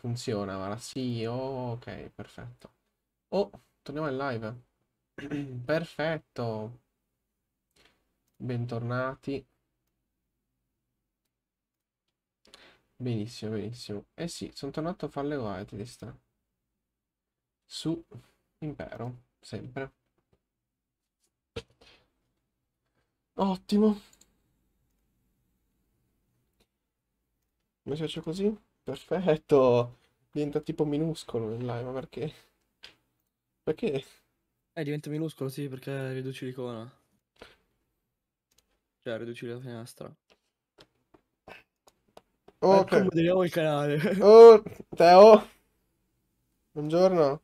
funziona, Vara. Sì, oh, ok, perfetto. Oh, torniamo in live. perfetto. Bentornati. Benissimo, benissimo. Eh sì, sono tornato a fare le whitelist. Su Impero, sempre. Ottimo. Mi faccio così. Perfetto. Diventa tipo minuscolo il live, perché? Perché? Eh, diventa minuscolo, sì, perché riduci l'icona. Cioè, riduci la finestra. Ok. Eh, moderiamo il canale. Oh, Teo. Buongiorno.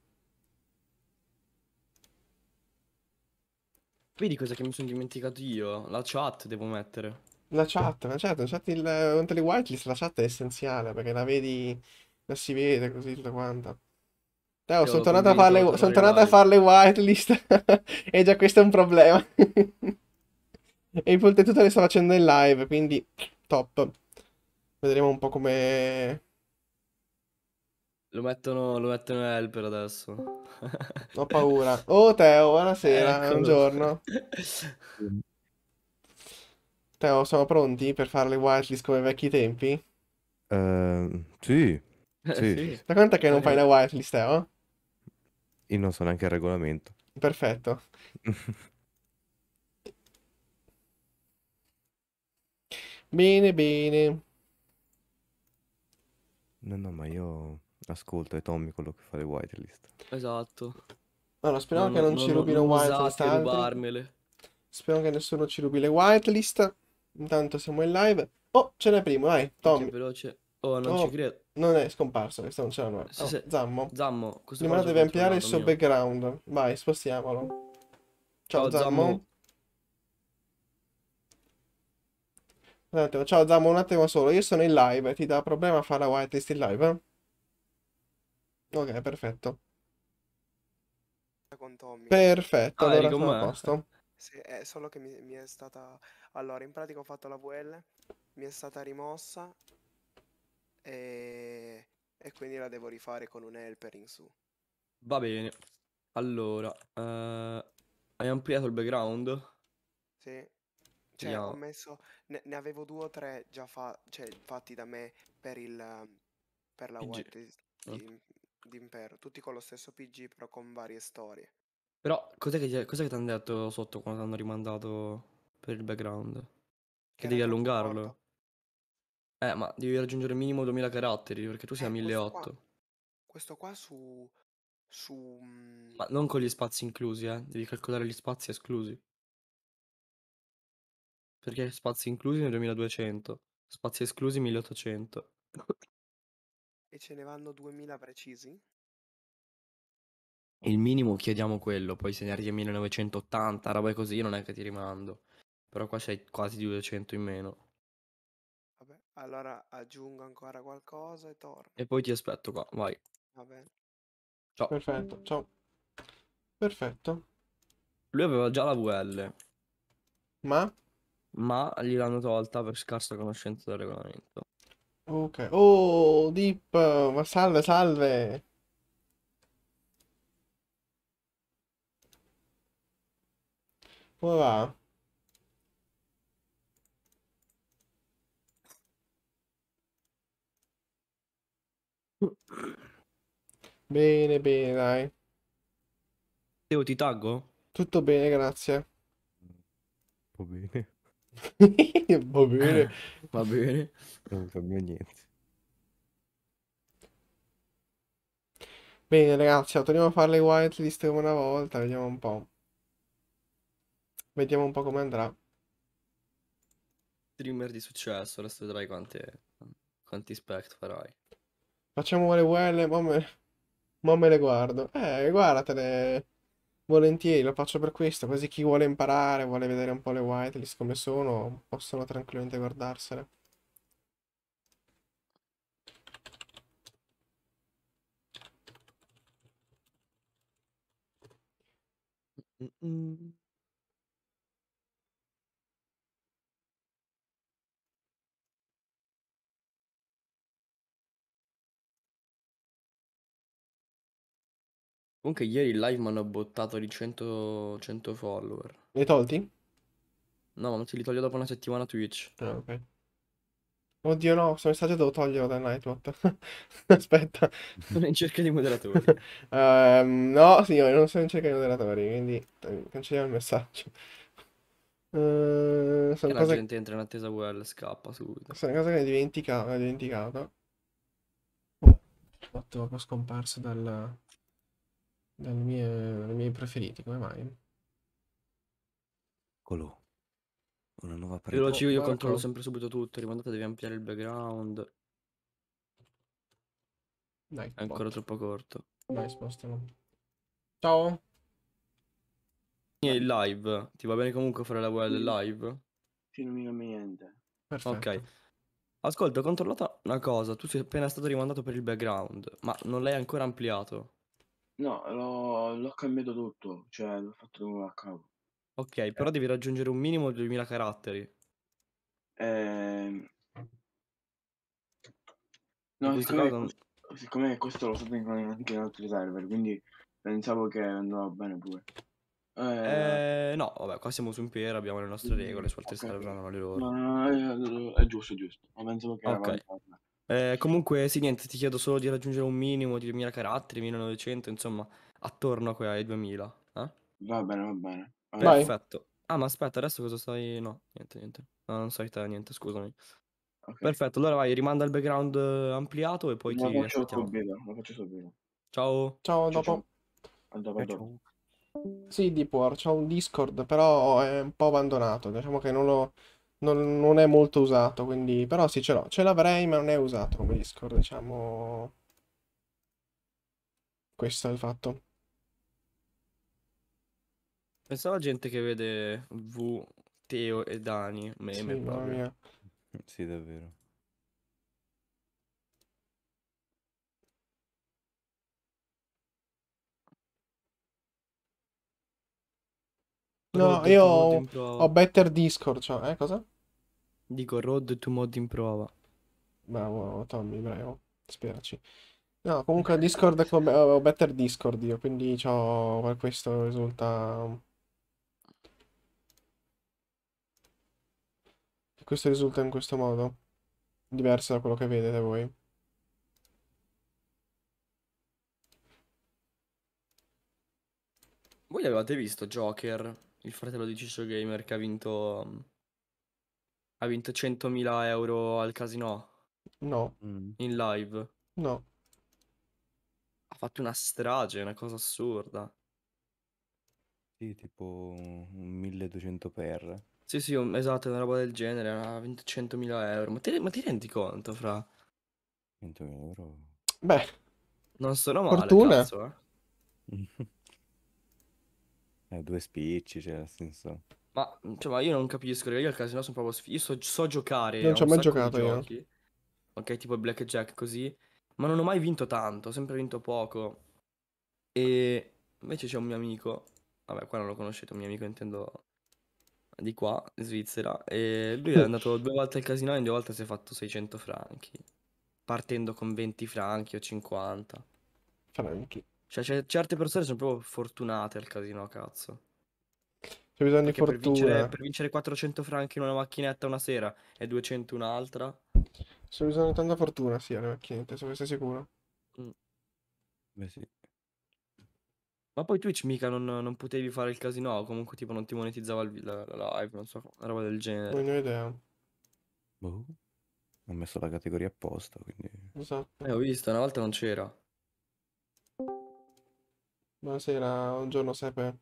Vedi cosa che mi sono dimenticato io? La chat devo mettere. La chat, la chat, la chat il, durante le whitelist la chat è essenziale perché la vedi, la si vede così tutta quanta. Teo, sono tornato, a farle, sono tornato a fare le whitelist e già questo è un problema. e oltretutto le sto facendo in live, quindi top. Vedremo un po' come... Lo mettono, lo mettono in helper adesso. Ho paura. Oh Teo, buonasera, Eccolo. buongiorno. Teo, siamo pronti per fare le whitelist come vecchi tempi? Uh, sì. Eh, sì. sì. Da quant'è che non fai eh. la whitelist, Teo? Io non so neanche il regolamento. Perfetto. bene, bene. No, no, ma io ascolto, è Tommy quello che fa le whitelist. Esatto. Allora, speriamo no, che non, non ci rubino non whitelist. Rubarmele. Spero che nessuno ci rubi le whitelist. Intanto siamo in live. Oh, ce n'è primo, vai, Tommy. veloce. Oh, non oh, ci credo. Non è scomparso, questo non ce l'hanno. Oh, sì, sì. Zammo. Zammo. Prima deve ampliare il suo mio. background. Vai, spostiamolo. Ciao, Ciao Zammo. Zammo. Un attimo, ciao Zammo, un attimo solo. Io sono in live. Ti dà problema a fare la whitelist in live? Eh? Ok, perfetto. Con Tommy. Perfetto, ah, allora sono a posto. Sì, è solo che mi, mi è stata allora, in pratica ho fatto la VL, mi è stata rimossa e, e quindi la devo rifare con un helper in su. Va bene. Allora, eh, hai ampliato il background? Sì. Cioè, Vediamo. ho messo... Ne, ne, avevo due o tre già fa, cioè, fatti da me per il... Per la PG. white ah. di, Impero. Tutti con lo stesso PG, però con varie storie. Però, cos'è che ti hanno detto sotto quando ti hanno rimandato per il background. Che, che devi allungarlo. Eh, ma devi raggiungere minimo 2000 caratteri perché tu sei eh, a 1800. Questo qua, su, su. Mm, ma non con gli spazi inclusi, eh. Devi calcolare gli spazi esclusi. Perché spazi inclusi ne 2200, spazi esclusi 1800. e ce ne vanno 2000 precisi? Il minimo chiediamo quello, poi se ne arrivi a 1980, roba così, non è che ti rimando. Però qua sei quasi 200 in meno. Vabbè, allora aggiungo ancora qualcosa e torno. E poi ti aspetto qua, vai. Va Ciao. Perfetto, ciao. Perfetto. Lui aveva già la VL. Ma? Ma gliel'hanno tolta per scarsa conoscenza del regolamento. Ok. Oh, Dip, ma salve, salve. Come va? Bene, bene, dai. Devo ti taggo? Tutto bene, grazie. Va bene. Va bene. Va bene. Non cambia niente. Bene, ragazzi, torniamo a fare le whitelist come una volta, vediamo un po'. Vediamo un po' come andrà. Streamer di successo, resto vedrai quanti, quanti spect farai. Facciamo le quelle, ma me, ma me le guardo. Eh, guardatele. Volentieri, lo faccio per questo, così chi vuole imparare, vuole vedere un po' le whitelist come sono, possono tranquillamente guardarsele. Mm-mm. Comunque ieri in live mi hanno bottato di 100, 100 follower. Li hai tolti? No, ma non te li toglio dopo una settimana Twitch. Ah, ok. Oddio no, questo messaggio devo toglierlo dal Nightbot. Aspetta. Sono in cerca di moderatori. Ehm, no, signore, non sono in cerca di moderatori, quindi eh, cancelliamo il messaggio. Ehm, sono Perché la gente entra in attesa well, scappa subito. sono cose che ho dimenticato. Ho dimenticato. Oh, ho scomparso dal... Dalle mie, dai eh, miei preferiti, come mai? Colò. Una nuova presa. Veloci, io controllo sempre subito tutto. Ricordate, devi ampliare il background. Dai, È ancora troppo corto. Dai, spostalo. Ciao. Il live. Ti va bene comunque fare la VL live? Sì, non mi cambia niente. Perfetto. Ok. Ascolta, ho controllato una cosa. Tu sei appena stato rimandato per il background, ma non l'hai ancora ampliato. No, l'ho l'ho cambiato tutto, cioè l'ho fatto da capo. Ok, eh. però devi raggiungere un minimo di 2000 caratteri. Ehm, In No, questo siccome, caso... siccome questo lo sapevo anche in altri server, quindi pensavo che andava bene pure. Eh, Eh, no, vabbè, qua siamo su un Impera, abbiamo le nostre regole, su altri ok, server hanno le loro. No, no, no, è, è giusto, è giusto. Ma pensavo che era Ok. Eh, comunque, sì, niente, ti chiedo solo di raggiungere un minimo di 2000 caratteri, 1900, insomma, attorno a quei 2000. Eh? Va bene, va bene. Va Perfetto. Ah, ma aspetta, adesso cosa stai... No, niente, niente. No, non sai te, niente, scusami. Okay. Perfetto, allora vai, rimanda il background eh, ampliato e poi no, ti... Faccio subito, faccio subito. Ciao. Ciao, ciao dopo. Ciao. dopo, eh, Ciao. Sì, Deep War, c'è un Discord, però è un po' abbandonato. Diciamo che non lo non, non, è molto usato, quindi... Però sì, ce l'ho. Ce l'avrei, ma non è usato come Discord, diciamo... Questo è il fatto. Pensavo alla gente che vede V, Teo e Dani, meme sì, proprio. Sì, davvero. No, io ho, ho Better Discord, cioè, eh, cosa? Dico Road to Mod in prova. Bravo, Tommy, bravo. Speraci. No, comunque Discord è come... ho Better Discord io, quindi c'ho... per questo risulta... Questo risulta in questo modo. Diverso da quello che vedete voi. Voi l'avevate visto Joker? il fratello di Ciccio Gamer che ha vinto, ha vinto 100.000 euro al casino No, mm. in live. no. Ha fatto una strage, una cosa assurda. Sì, tipo 1200 per. Sì, sì, esatto, una roba del genere, ha vinto 100.000 euro. Ma ti, ma ti rendi conto, fra? 100.000 euro. Beh, Non sono male, Fortuna. cazzo, eh. Eh, due spicci, cioè, nel senso... Ma, cioè, io non capisco, io al casino sono proprio... Sf- io so, so giocare Non ci ho mai giocato io. Ok, tipo il blackjack così. Ma non ho mai vinto tanto, ho sempre vinto poco. E invece c'è un mio amico, vabbè qua non lo conoscete, un mio amico intendo di qua, in Svizzera, e lui è andato due volte al casino e due volte si è fatto 600 franchi, partendo con 20 franchi o 50. Franchi. Cioè, certe persone sono proprio fortunate al casino, cazzo. C'è bisogno Perché di fortuna. Per vincere, per vincere 400 franchi in una macchinetta una sera e 200 un'altra. C'è bisogno di tanta fortuna, sì, alle macchinette, se ne sei sicuro. Mm. Beh, sì. Ma poi Twitch mica non, non potevi fare il casino, comunque tipo non ti monetizzava il, la, la, live, non so, una roba del genere. Non ho idea. Boh. Ho messo la categoria apposta, quindi... Esatto. Eh, ho visto, una volta non c'era. Buonasera, buongiorno giorno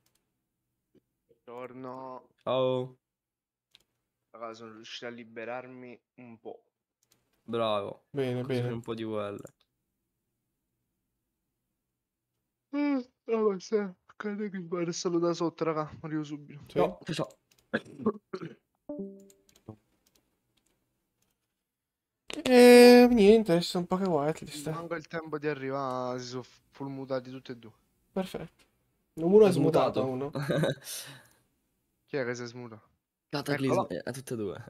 Buongiorno. Ciao. Raga, sono riuscito a liberarmi un po'. Bravo. Bene, Così bene. Un po' di quelle. Mm, oh, se... Credo che guarda solo da sotto, raga. Arrivo subito. Sì. No, che so. E eh, niente, adesso un po' che whitelist. Manca il tempo di arrivare, si sono full mutati tutti e due. Perfetto. Uno è, è smutato, uno. Chi è che si smuta? Cataclisma, eh, a tutte e due.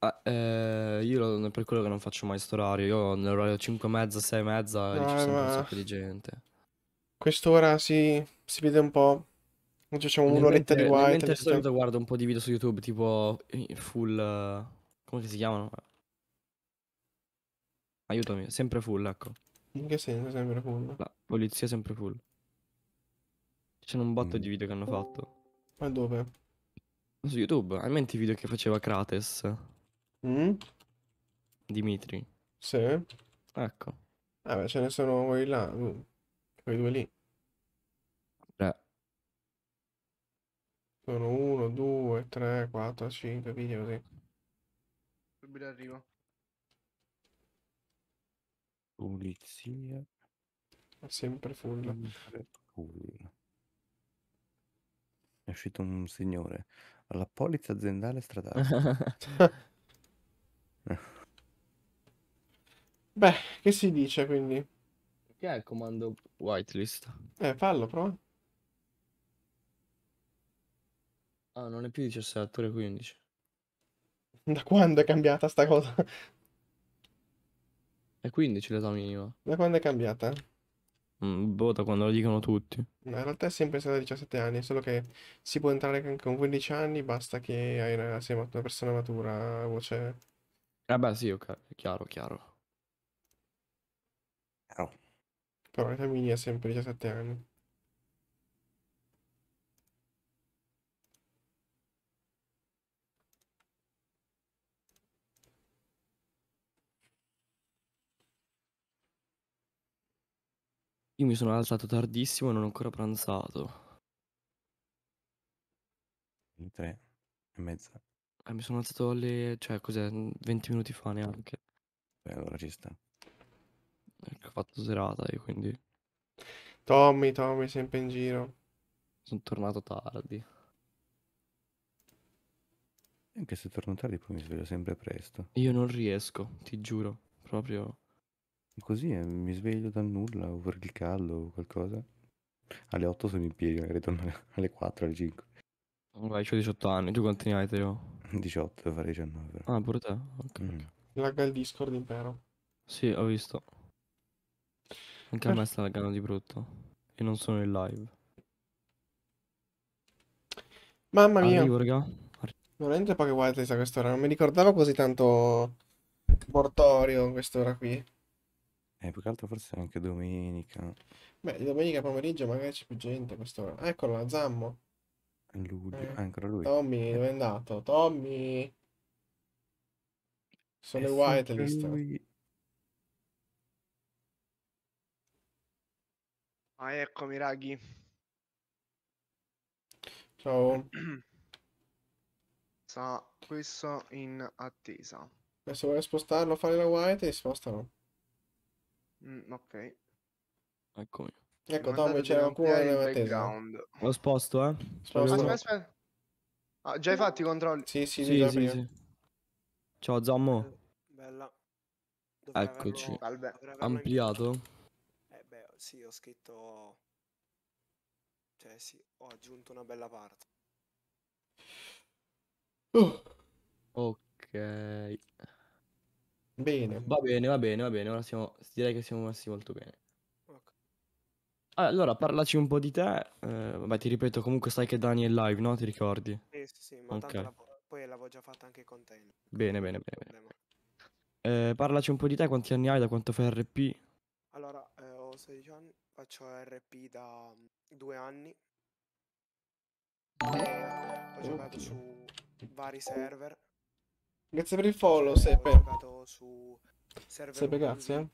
Ah, eh, io per quello che non faccio mai sto orario, io nell'orario 5 e mezza, 6 e mezza no, ci eh, sono ma... un sacco di gente. Quest'ora si, si vede un po'. Non c'è un'oretta di guai. Mentre solito guardo un po' di video su YouTube, tipo full... Uh, come si chiamano? Aiutami, sempre full, ecco. In che senso sempre full? La polizia sempre full. C'è un botto mm. di video che hanno fatto. Ma dove? Su YouTube, hai in mente i video che faceva Crates? Mm? Dimitri. Sì. Ecco. Ah beh, ce ne sono quelli là, uh, quei due lì. Beh. Sono uno, due, tre, quattro, cinque video così. Subito arrivo. Pulizia. Sempre full. Sempre È uscito un signore. la polizia aziendale stradale. Beh, che si dice quindi? Che è il comando whitelist? Eh, fallo, prova. Ah, non è più 17, ore 15. Da quando è cambiata sta cosa? È 15 l'età minima. Da quando è cambiata? Mm, boh, da quando lo dicono tutti. No, in realtà è sempre stata 17 anni, solo che si può entrare anche con 15 anni, basta che hai una, sei una persona matura, voce... Ah beh, sì, ok, chiaro, chiaro. Chiaro. Però l'età minima è sempre 17 anni. Io mi sono alzato tardissimo e non ho ancora pranzato. In Tre e mezza. Eh, mi sono alzato alle... cioè cos'è? 20 mm, minuti fa neanche. Beh, allora ci sta. Ecco, ho fatto serata io quindi Tommy, Tommy, sempre in giro. sono tornato tardi. Anche se torno tardi poi mi sveglio sempre presto. Io non riesco, ti giuro, proprio... Così eh, mi sveglio dal nulla o per il caldo o qualcosa. Alle 8 sono in piedi, magari torno alle 4, alle 5. Vai, ho 18 anni, tu quanti ne hai te io? 18, fare 19 però. Ah, pure te? Ok. Mm. Lagga il Discord impero. Sì, ho visto. Anche per... a me sta laggando di brutto. E non sono in live. Mamma mia. Arrivo, raga. Veramente poche volte a quest'ora, non mi ricordavo così tanto mortorio quest'ora qui. Eh, più che altro forse anche domenica. Beh, domenica pomeriggio magari c'è più gente a quest'ora. Ah, eccolo, la Zammo. Luglio, Eh. Ah, ancora lui. Tommy, dove è andato? Tommy! Sono È le sempre whitelist. lui. Ah, eccomi, raghi. Ciao. Sa, questo in attesa. Adesso vuole spostarlo, fare la white e spostano. Mm, ok. Eccomi. Ecco, Tommy c'era ancora nella background. Lo sposto, eh. Sposto. Aspetta, aspetta. Ah, già hai fatto i controlli? Sì, sì, sì. sì, sì, Ciao, Zammo. Bella. Dovrei Eccoci. Averlo... Ampliato? Eh beh, sì, ho scritto... Cioè, sì, ho aggiunto una bella parte. Uh. Ok. Bene. Va bene, va bene, va bene. Ora siamo, direi che siamo messi molto bene. Okay. Ah, allora, parlaci un po' di te. Eh, vabbè, ti ripeto, comunque sai che Dani è live, no? Ti ricordi? Sì, sì, sì, ma okay. la, poi l'avevo già fatta anche con te. Bene, bene, bene. bene. Eh, parlaci un po' di te, quanti anni hai, da quanto fai RP? Allora, eh, ho 16 anni, faccio RP da mm, due anni. Eh, ho giocato su vari server Grazie per il follow, Seppe. Su Seppe, grazie.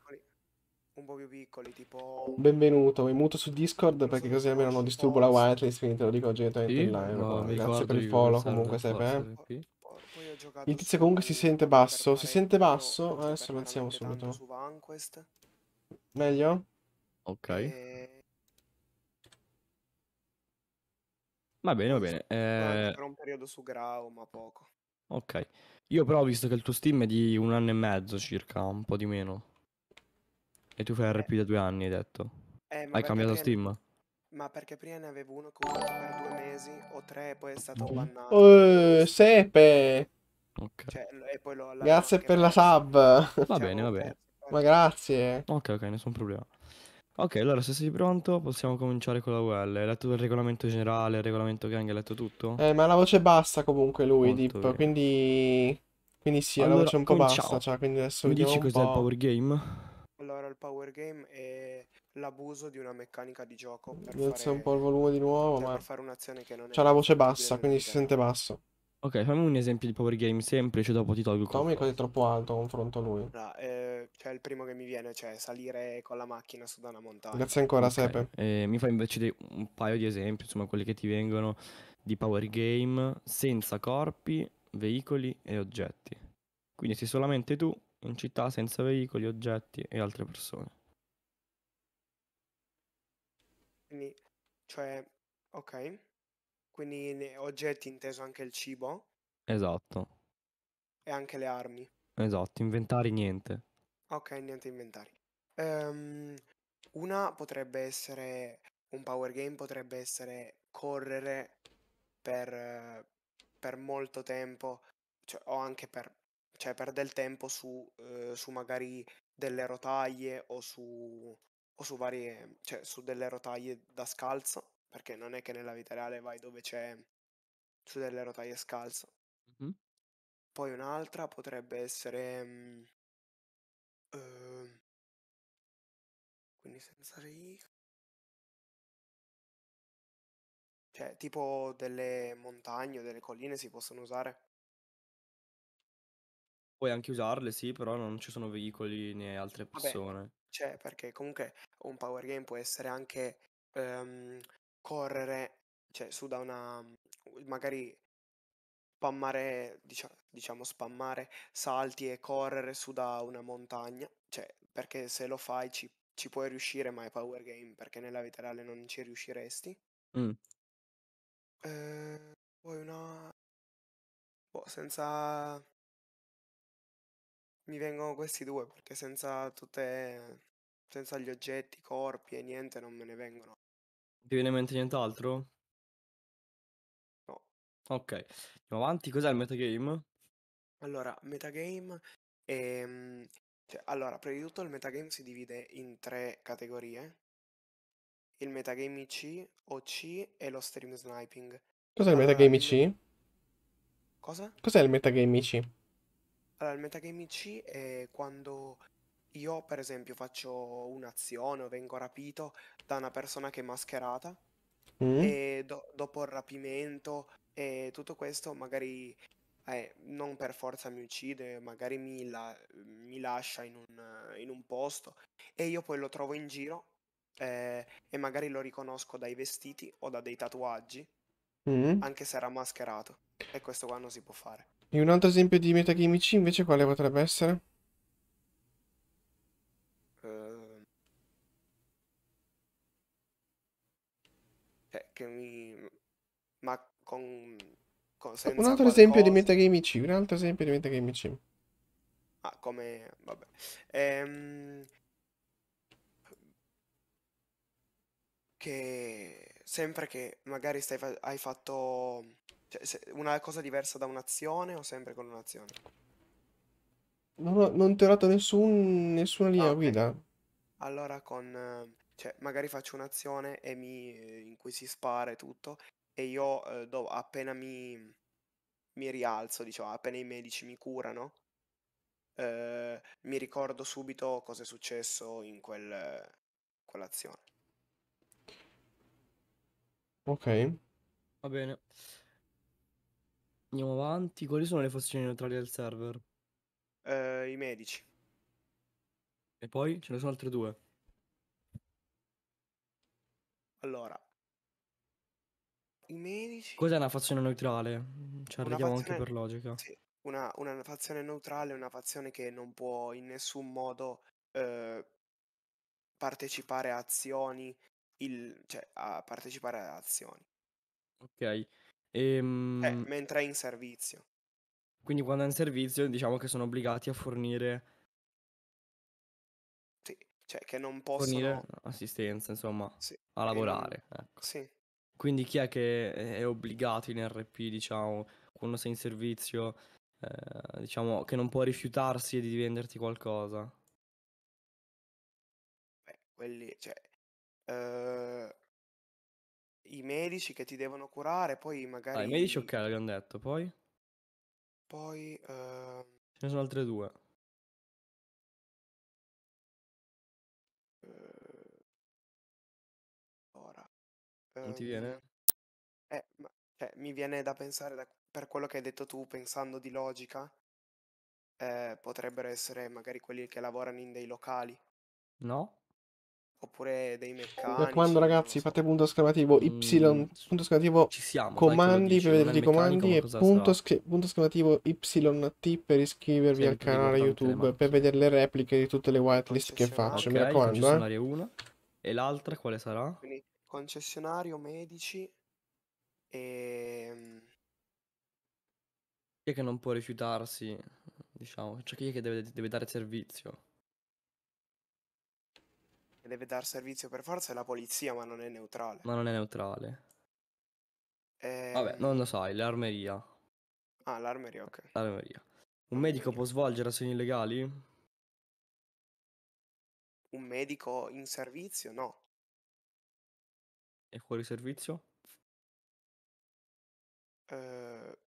un po' più piccoli, tipo... Benvenuto, mi muto su Discord perché così almeno non disturbo la whitelist, quindi te lo dico direttamente in live. No, grazie per il follow comunque, Seppe. Eh. Il tizio comunque si sente basso, si sente basso, adesso lo alziamo subito. Meglio? Ok. E... Va bene, va bene. Eh... Per un periodo su Grau, ma poco. Ok. Io però ho visto che il tuo Steam è di un anno e mezzo circa, un po' di meno. E tu fai eh. RP da due anni, hai detto. Eh, ma Hai cambiato perché... Steam? Ma perché prima ne avevo uno che ho usato per due mesi o tre e poi è stato mm. bannato. Uh, sepe! Ok. Cioè, e poi l'ho Grazie per la sub. Va bene, cioè, va bene. Ma grazie. Ok, ok, nessun problema. Ok, allora se sei pronto possiamo cominciare con la UL. Hai letto il regolamento generale, il regolamento gang, hai letto tutto? Eh, ma la voce bassa comunque lui, Molto Dip, bene. quindi... Quindi sì, ha la Allora, voce un po' cominciamo. bassa, cioè, quindi adesso Mi dici cos'è il power game? Allora, il power game è l'abuso di una meccanica di gioco per Alza un po' il volume di nuovo, cioè, ma per fare un'azione che non è c'ha la voce bassa, quindi si sente basso. Ok, fammi un esempio di power game semplice, dopo ti tolgo il Tommy è quasi troppo alto confronto a lui. Allora, eh, cioè, il primo che mi viene, cioè salire con la macchina su da una montagna. Grazie ancora, okay. Sepe. Eh, mi fai invece dei, un paio di esempi, insomma, quelli che ti vengono di power game senza corpi, veicoli e oggetti. Quindi sei solamente tu in città senza veicoli, oggetti e altre persone. Quindi, cioè, ok. Quindi oggetti inteso anche il cibo. Esatto. E anche le armi. Esatto, inventari niente. Ok, niente inventari. Ehm, una potrebbe essere un power game, potrebbe essere correre per, per molto tempo, cioè, o anche per, cioè, per del tempo su, eh, su magari delle rotaie o su, o su varie, cioè su delle rotaie da scalzo, perché non è che nella vita reale vai dove c'è su delle rotaie scalzo. Mhm. Poi un'altra potrebbe essere, mm, Ehm, quindi senza rei Cioè, tipo delle montagne o delle colline si possono usare? Puoi anche usarle, sì, però non ci sono veicoli né altre Vabbè, persone. cioè, perché comunque un power game può essere anche, ehm, correre, cioè, su da una magari spammare, diciamo, spammare salti e correre su da una montagna, cioè perché se lo fai ci, ci puoi riuscire, ma è power game perché nella vita reale non ci riusciresti. Mm. Eh, poi una... Boh, senza... Mi vengono questi due perché senza tutte... senza gli oggetti, corpi e niente non me ne vengono. Ti viene in mente nient'altro? Ok, andiamo avanti. Cos'è il metagame? Allora, metagame È... Ehm, cioè, allora, prima di tutto il metagame si divide in tre categorie. Il metagame IC, OC e lo stream sniping. Cos'è il metagame IC? cosa? Cos'è il metagame IC? Allora, il metagame IC è quando io, per esempio, faccio un'azione o vengo rapito da una persona che è mascherata Mm? e do- dopo il rapimento e tutto questo magari eh, non per forza mi uccide, magari mi, la, mi lascia in un, in un, posto e io poi lo trovo in giro eh, e magari lo riconosco dai vestiti o da dei tatuaggi, mm-hmm. anche se era mascherato. E questo qua non si può fare. E un altro esempio di metagamici invece quale potrebbe essere? Uh... Eh, che mi... Ma con, con un altro esempio di metagame C un altro esempio di metagame C Ah, come... vabbè. Ehm... Che sempre che magari stai fa- hai fatto cioè, una cosa diversa da un'azione o sempre con un'azione? Non, non ti ho dato nessun, nessuna linea ah, okay. guida. Allora con... Cioè, magari faccio un'azione e mi, in cui si spara e tutto, e io eh, dopo, appena mi, mi rialzo, diciamo, appena i medici mi curano, eh, mi ricordo subito cosa è successo in quel, quell'azione. Ok. Va bene. Andiamo avanti. Quali sono le fazioni neutrali del server? Eh, I medici. E poi ce ne sono altre due. Allora, i medici... Cos'è una fazione neutrale? Ci cioè, arriviamo fazione... anche per logica. Sì, una, una, fazione neutrale è una fazione che non può in nessun modo eh, partecipare a azioni, il... cioè a partecipare a azioni. Ok. Ehm... Eh, mentre è in servizio. Quindi quando è in servizio diciamo che sono obbligati a fornire... Sì, cioè che non possono... Fornire assistenza, insomma, sì. a lavorare. Non... Ecco. Sì. Quindi chi è che è obbligato in RP, diciamo, quando sei in servizio, eh, diciamo, che non può rifiutarsi di venderti qualcosa? Beh, quelli, cioè, eh, i medici che ti devono curare, poi magari... Ah, i medici ok, l'abbiamo detto, poi? Poi... Eh... Ce ne sono altre due. Non ti ehm, viene? Eh, ma, cioè, mi viene da pensare, da, per quello che hai detto tu, pensando di logica, eh, potrebbero essere magari quelli che lavorano in dei locali. No? Oppure dei meccanici. Da quando ragazzi so. fate punto esclamativo Y, mm, punto esclamativo siamo, comandi dai, per vedere i comandi e punto, sc- punto esclamativo YT per iscrivervi Sei al canale YouTube per vedere le repliche di tutte le whitelist che faccio. Okay, mi raccomando. Eh. E l'altra quale sarà? Quindi concessionario, medici e... Ehm, chi è che non può rifiutarsi, diciamo? Cioè chi è che deve, deve dare servizio? deve dar servizio per forza è la polizia, ma non è neutrale. Ma non è neutrale. Ehm... Vabbè, non lo sai, l'armeria. Ah, l'armeria, ok. L'armeria. Un medico può svolgere azioni illegali? Un medico in servizio? No. E fuori servizio? Eh,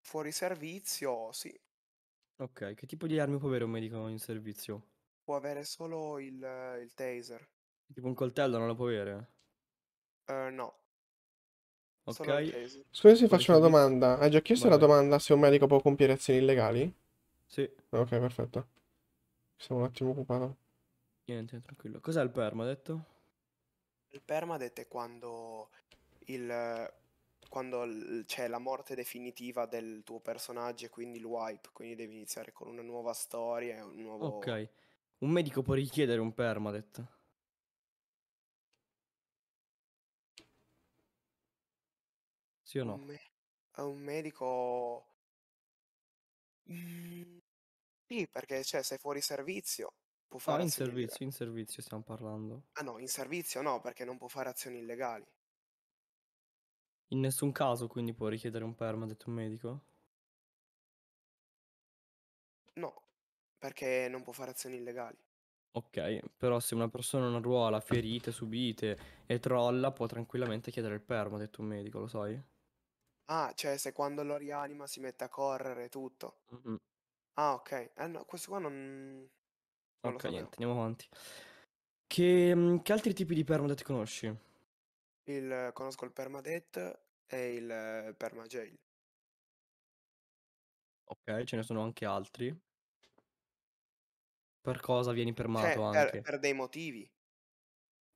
fuori servizio, sì. Ok, che tipo di armi può avere un medico in servizio? Può avere solo il, il taser. Tipo un coltello non lo può avere? Eh, no. Ok, Scusa se faccio una domanda. Hai già chiesto la domanda se un medico può compiere azioni illegali? Sì, Ok, perfetto. Sono un attimo occupato. niente, tranquillo. Cos'è il perma, ha detto? Il permadeath è quando, il, quando c'è la morte definitiva del tuo personaggio e quindi il wipe, quindi devi iniziare con una nuova storia, un nuovo... Ok, un medico può richiedere un permadeath? Sì o no? Un, me- eh, un medico... Mm, sì, perché cioè, sei fuori servizio può fare no, in servizio, illegali. in servizio stiamo parlando. Ah no, in servizio no, perché non può fare azioni illegali. In nessun caso quindi può richiedere un perma, ha detto un medico? No, perché non può fare azioni illegali. Ok, però se una persona non ruola ferite subite e trolla può tranquillamente chiedere il perma, ha detto un medico, lo sai? Ah, cioè se quando lo rianima si mette a correre tutto. Mm-hmm. Ah, ok. Eh, no, questo qua non... Non ok, niente, andiamo avanti. Che, mm, che, altri tipi di permadeath conosci? Il, conosco il permadeath e il eh, permajail. Ok, ce ne sono anche altri. Per cosa vieni cioè, permato cioè, anche? Per, per, dei motivi.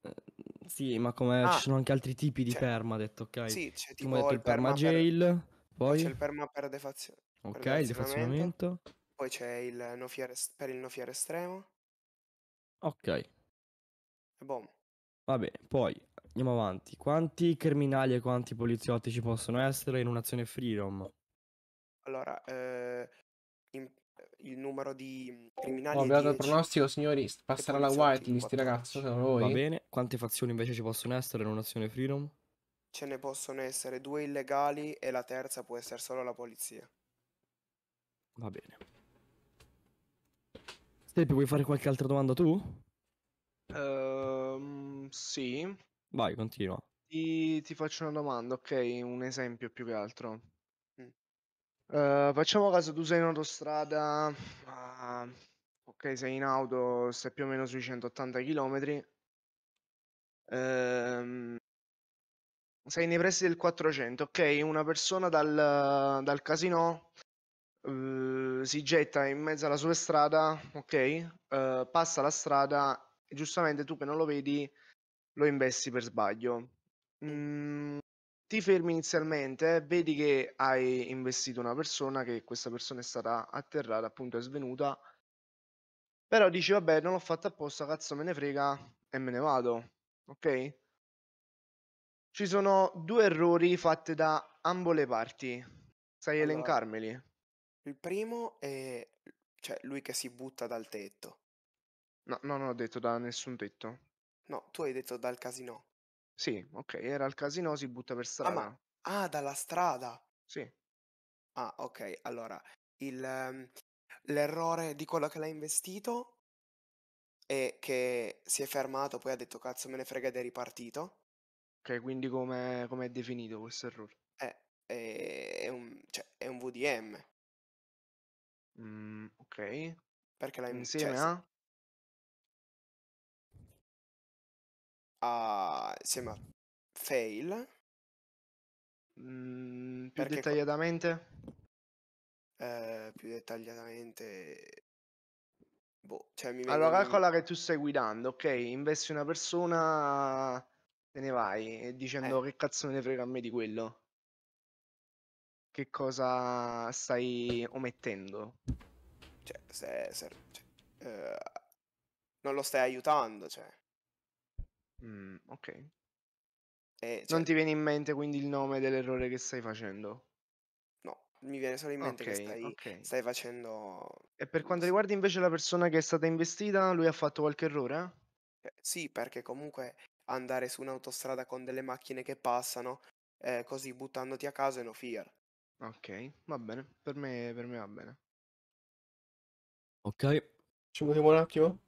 Eh, sì, ma come ah, ci sono anche altri tipi di cioè, permadeath, ok? Sì, c'è tipo come detto, il, il permajail, perma per... poi... C'è il perma per defazione. Ok, il defazionamento. Poi c'è il no per il no estremo. Ok. È buono. Va bene, poi andiamo avanti. Quanti criminali e quanti poliziotti ci possono essere in un'azione freedom? Allora, eh, in- il numero di criminali. Ho oh, dato il pronostico, signori. Passerà la whitelist, ragazzi. Va bene. Quante fazioni invece ci possono essere in un'azione freedom? Ce ne possono essere due illegali e la terza può essere solo la polizia. Va bene. Stepi, vuoi fare qualche altra domanda tu? Ehm, sì. Vai, continua. Ti, ti faccio una domanda, ok? Un esempio più che altro. Mm. Eh, facciamo caso, tu sei in autostrada, ah, ok, sei in auto, sei più o meno sui 180 km. Ehm, sei nei pressi del 400, ok? Una persona dal, dal casino eh, si getta in mezzo alla superstrada, ok? Uh, passa la strada e giustamente tu che non lo vedi lo investi per sbaglio. Mm, ti fermi inizialmente, vedi che hai investito una persona, che questa persona è stata atterrata, appunto è svenuta, però dici vabbè non l'ho fatto apposta, cazzo me ne frega e me ne vado, ok? Ci sono due errori fatti da ambo le parti. Sai allora, elencarmeli? Il primo è cioè, lui che si butta dal tetto. No, non ho detto da nessun tetto. No, tu hai detto dal casino. Sì, ok, era il casino, si butta per Ah, strada. ma... Ah, dalla strada. Sì. Ah, ok. Allora, il, ehm, l'errore di quello che l'ha investito è che si è fermato, poi ha detto cazzo me ne frega ed è ripartito. Ok, quindi come è definito questo errore? Eh, è, è un, cioè, è un VDM. Mh, mm, okay. Perché l'hai cioè Insieme se a? a ah, insieme a Fail, Mh, mm, più perché co- dettagliatamente? eh, più dettagliatamente boh, cioè mi vengono Allora, in che tu stai guidando, ok? Investi una persona, te ne vai e eh, dicendo che cazzo me ne frega a me di quello che cosa stai omettendo. Cioè, se, se cioè, uh, non lo stai aiutando, cioè. Mm, ok. E, non cioè ti viene in mente quindi il nome dell'errore che stai facendo? No, mi viene solo in mente okay, che stai, okay. stai, facendo... E per quanto riguarda invece la persona che è stata investita, lui ha fatto qualche errore? Eh, sì, perché comunque andare su un'autostrada con delle macchine che passano, eh, così buttandoti a caso è no fear. Ok, va bene. Per me per me va bene. Ok. Ci muoviamo un attimo?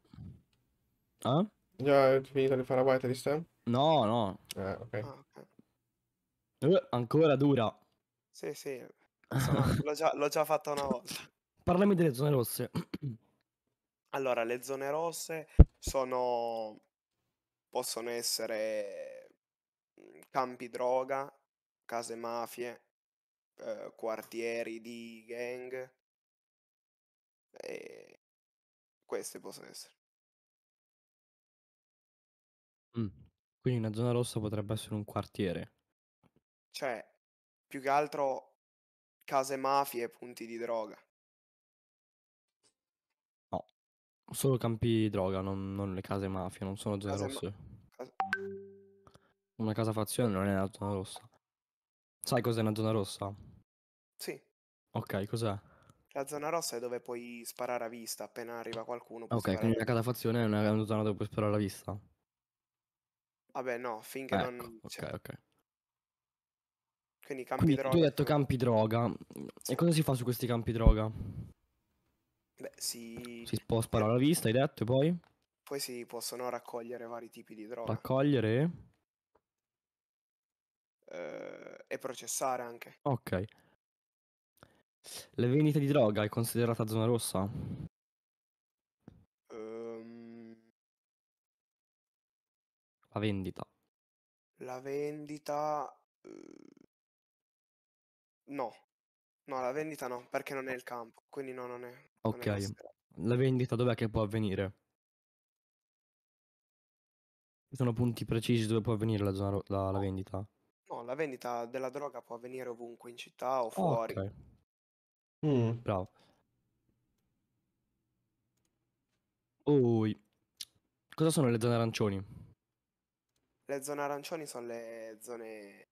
Ah? Già hai finito di fare la whitelist? Eh? No, no. Eh, ok. Ah, okay. Eh, ancora dura. Sì, sì. l'ho, già, l'ho già fatta una volta. Parlami delle zone rosse. Allora, le zone rosse sono... possono essere mm, campi droga, case mafie, eh, quartieri di gang. E queste possono essere. Mm. Quindi una zona rossa potrebbe essere un quartiere. Cioè, più che altro case mafie e punti di droga. No, solo campi di droga, non, non le case mafie, non sono zone Case ma- rosse. Una casa fazione non è una zona rossa. Sai cos'è una zona rossa? Sì. Ok, cos'è? La zona rossa è dove puoi sparare a vista appena arriva qualcuno. Ok, quindi la catafazione è una, zona dove puoi sparare a vista. Vabbè, no, finché ecco, non. Ok, cioè... ok. Quindi campi quindi, droga. Tu hai detto campi droga. Sì. E cosa si fa su questi campi droga? Beh, si. Si può sparare a vista, hai detto, e poi? Poi si possono raccogliere vari tipi di droga. Raccogliere? Eh, e processare anche. Ok. La vendita di droga è considerata zona rossa? Ehm, La vendita. la vendita... Eh, no. No, la vendita no, perché non è il campo, quindi no, non è. non è Ok. La vendita dov'è che può avvenire? Ci sono punti precisi dove può avvenire la, zona ro- la, la vendita? No, la vendita della droga può avvenire ovunque, in città o fuori. Ok. Mh. Mm. Bravo. Ui. cosa sono le zone arancioni? Le zone arancioni sono le zone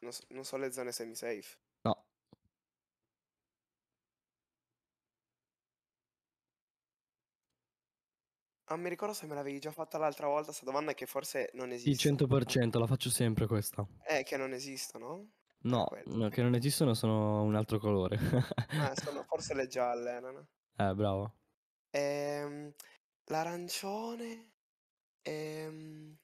non so, non son le zone semi-safe? No. Ah, mi ricordo se me l'avevi già fatta l'altra volta 'sta domanda e che forse non Il 100%, la faccio sempre questa. Eh, che non esistono. No, no, che non esistono sono un altro colore. ah, sono forse le gialle no? Eh, bravo. Ehm, l'arancione. Ehm,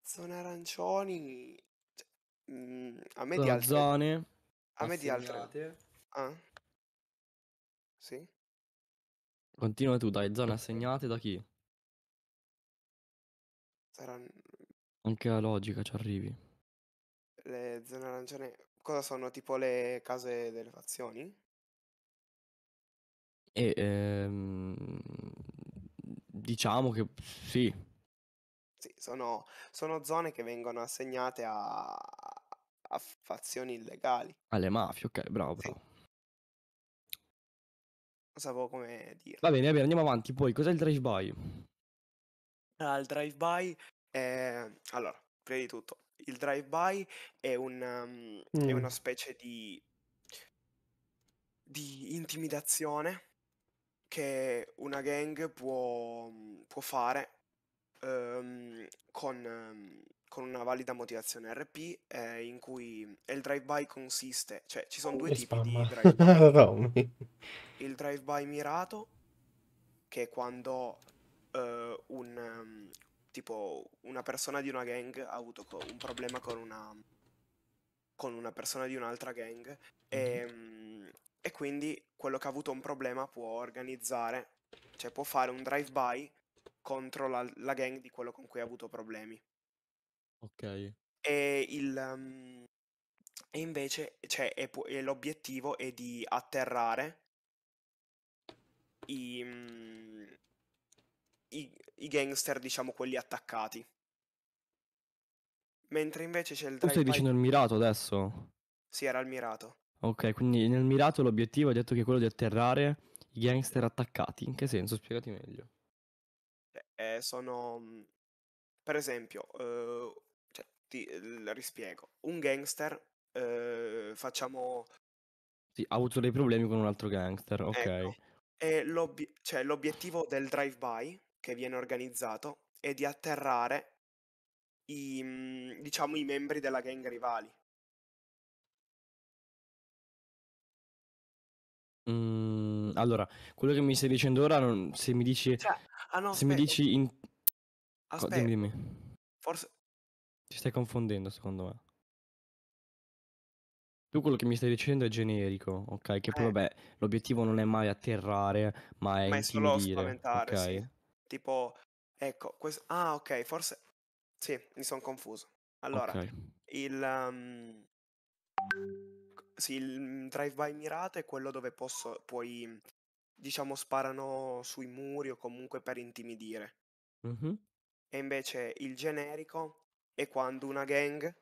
sono arancioni. Cioè, mm, a me sono di altre. Zone. A me di altre. Ah. Sì. Continua tu, dai, zone assegnate da chi? Saranno... Anche la logica ci arrivi. Le zone arancione cosa sono? Tipo le case delle fazioni? E, ehm, diciamo che sì, Sì, sono, sono zone che vengono assegnate a, a fazioni illegali. alle mafie, ok, bravo, Sì. Non sapevo come dire. Va bene, va bene, andiamo avanti. Poi, cos'è il drive by? Ah, il drive-by, eh, allora, prima di tutto, il drive-by è, una, mm. Uhm, è una specie di, di intimidazione che una gang può, può fare um, con, um, con, una valida motivazione RP eh, in cui il drive-by consiste, cioè ci sono due tipi di drive-by. il drive-by mirato, che è quando uh, un, tipo una persona di una gang ha avuto co- un problema con una, con una persona di un'altra gang e, mm-hmm. Ehm, e, quindi quello che ha avuto un problema può organizzare, cioè può fare un drive-by contro la, la gang di quello con cui ha avuto problemi. Ok. E, il, um, e invece cioè, è, è l'obiettivo è di atterrare i, mm, i, i gangster, diciamo, quelli attaccati. Mentre invece c'è il drive Tu stai dicendo il mirato adesso? Sì, era il mirato. Ok, quindi nel mirato l'obiettivo hai detto che è quello di atterrare i gangster attaccati. In che senso? Spiegati meglio. Eh, eh sono... Mm, per esempio, eh, cioè, ti rispiego. Un gangster, eh, facciamo... Sì, ha avuto dei problemi con un altro gangster, ok. Ecco. E l'ob- cioè, l'obiettivo del drive-by che viene organizzato è di atterrare i, mhmm, diciamo, i membri della gang rivali. Mm, allora, quello che mi stai dicendo ora, non, se mi dici... Cioè, ah no, se aspetta. mi dici... In... Aspetta. Dimmi, dimmi. Forse... Ti stai confondendo, secondo me. Tu quello che mi stai dicendo è generico, ok? Che poi eh. vabbè, l'obiettivo non è mai atterrare, ma è ma è solo spaventare, okay? sì tipo, ecco, questo, ah ok, forse, sì, mi sono confuso. Allora, okay. il, um, sì, il drive-by mm, mirato è quello dove posso, puoi, diciamo, sparano sui muri o comunque per intimidire. Mm-hmm. E invece il generico è quando una gang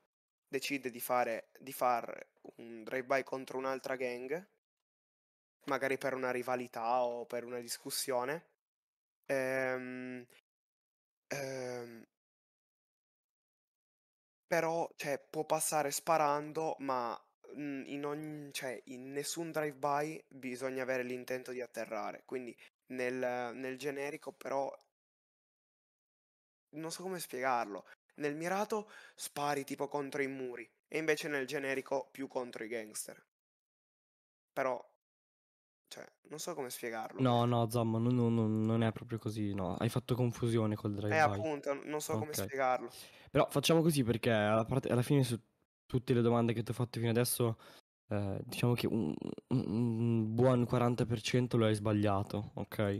decide di fare di far un drive-by contro un'altra gang, magari per una rivalità o per una discussione, Ehm, ehm però, cioè, può passare sparando, ma mhmm, in ogn cioè, in nessun drive-by bisogna avere l'intento di atterrare. Quindi nel nel generico però non so come spiegarlo. Nel mirato spari tipo contro i muri e invece nel generico più contro i gangster. Però cioè, non so come spiegarlo. No, no, Zom, non, non, non è proprio così, no. Hai fatto confusione col drive Eh, appunto, non so come spiegarlo. Però facciamo così perché alla, parte- alla fine su tutte le domande che ti ho fatto fino adesso, eh, diciamo che un, un- un buon 40% lo hai sbagliato, ok?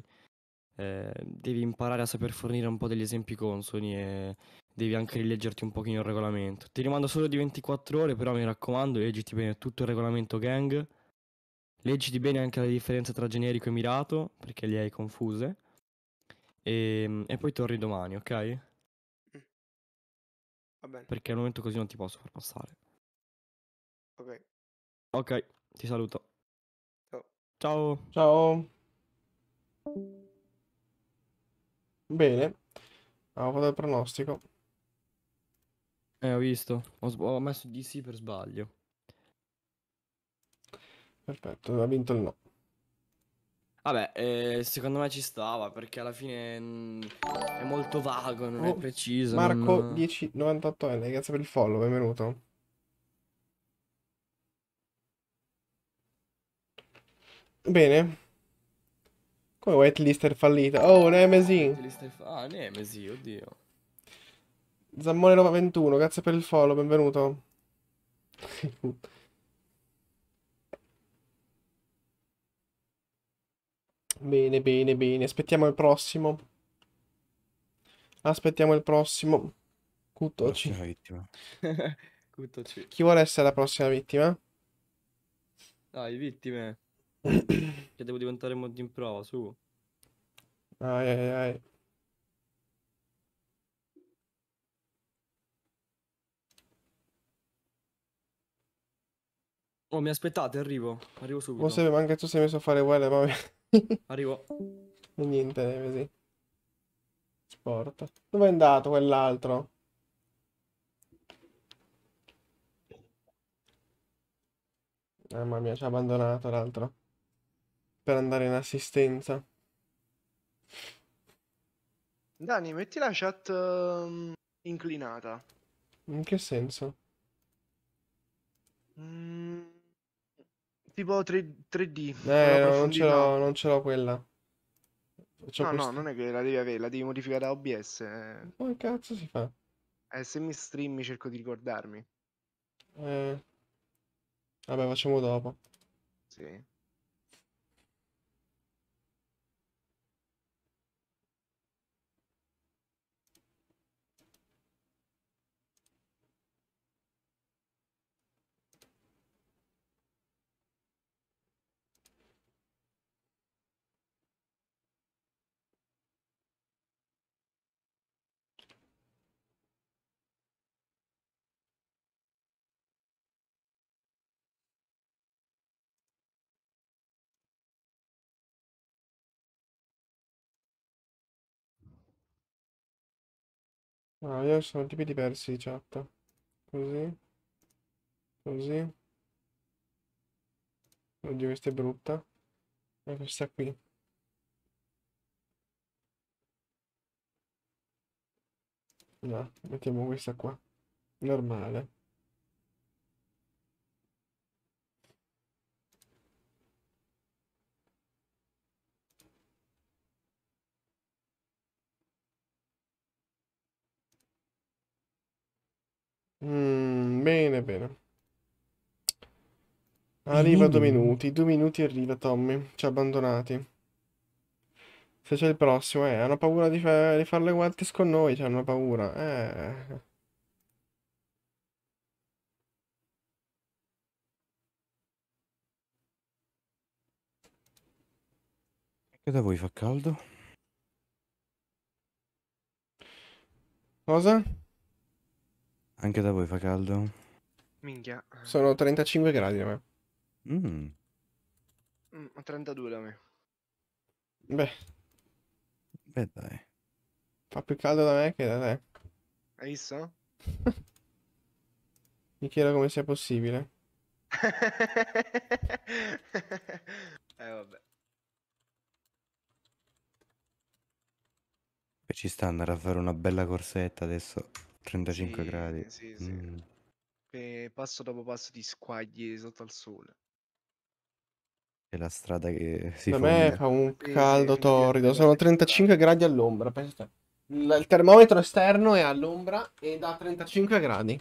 Eh, devi imparare a saper fornire un po' degli esempi consoni e devi anche rileggerti un pochino il regolamento. Ti rimando solo di 24 ore, però mi raccomando, leggiti bene tutto il regolamento gang Leggiti bene anche la differenza tra generico e mirato, perché li hai confuse. E, ehm, e poi torni domani, ok? Mm. Va bene. Perché al momento così non ti posso far passare. Ok. Ok, ti saluto. Ciao. Ciao. Ciao. Bene. Avevo fatto il pronostico. Eh, ho visto. Ho, ho messo DC per sbaglio. Perfetto, ha vinto il no. Vabbè, eh, secondo me ci stava perché alla fine mm, è molto vago, non oh, è preciso. Marco non... 1098N, grazie per il follow, benvenuto. Bene. Come whitelister fallita? Oh, Nemesi! Ah, ah Nemesi, oddio. Zammone 921, grazie per il follow, benvenuto. Bene, bene, bene. Aspettiamo il prossimo. Aspettiamo il prossimo. Cutoci. vittima. Cutoci. Chi vuole essere la prossima vittima? Dai, vittime. che devo diventare mod in prova, su. Ai, ai, ai. Oh, mi aspettate, arrivo. Arrivo subito. Forse anche tu sei messo a fare quelle, ma... Arrivo. E niente, Nemesi. Sport. Dove è andato quell'altro? Mamma mia, ci ha abbandonato l'altro. Per andare in assistenza. Dani, metti la chat uh, inclinata. In che senso? Mm, tipo 3, d Eh, non ce l'ho, non ce l'ho quella. Faccio no, questo. no, non è che la devi avere, la devi modificare da OBS. Eh. Ma che cazzo si fa? Eh, se mi streami cerco di ricordarmi. Eh. Vabbè, facciamo dopo. Sì. No, io sono tipi diversi di chat. Così. Così. Oddio, questa è brutta. E questa qui. No, mettiamo questa qua. Normale. Mm, bene, bene. Arriva due minuti, due minuti arriva Tommy, ci ha abbandonati. Se c'è il prossimo, eh, hanno paura di, fa di fare le guardie con noi, cioè hanno paura, eh. Che da voi fa caldo? Cosa? Anche da voi fa caldo? Minchia. Sono 35 gradi da me. Mm. 32 mm, da me. Beh. Beh dai. Fa più caldo da me che da te. Hai visto? Mi chiedo come sia possibile. eh vabbè. Ci sta andare a fare una bella corsetta adesso. 35 Sì, gradi. sì, sì. Mm. E passo dopo passo ti squagli sotto al sole. E la strada che si Da me fa un Sì, sì, caldo torrido, effettivamente sono 35 gradi all'ombra, pensa te. Il, termometro esterno è all'ombra e da 35 gradi.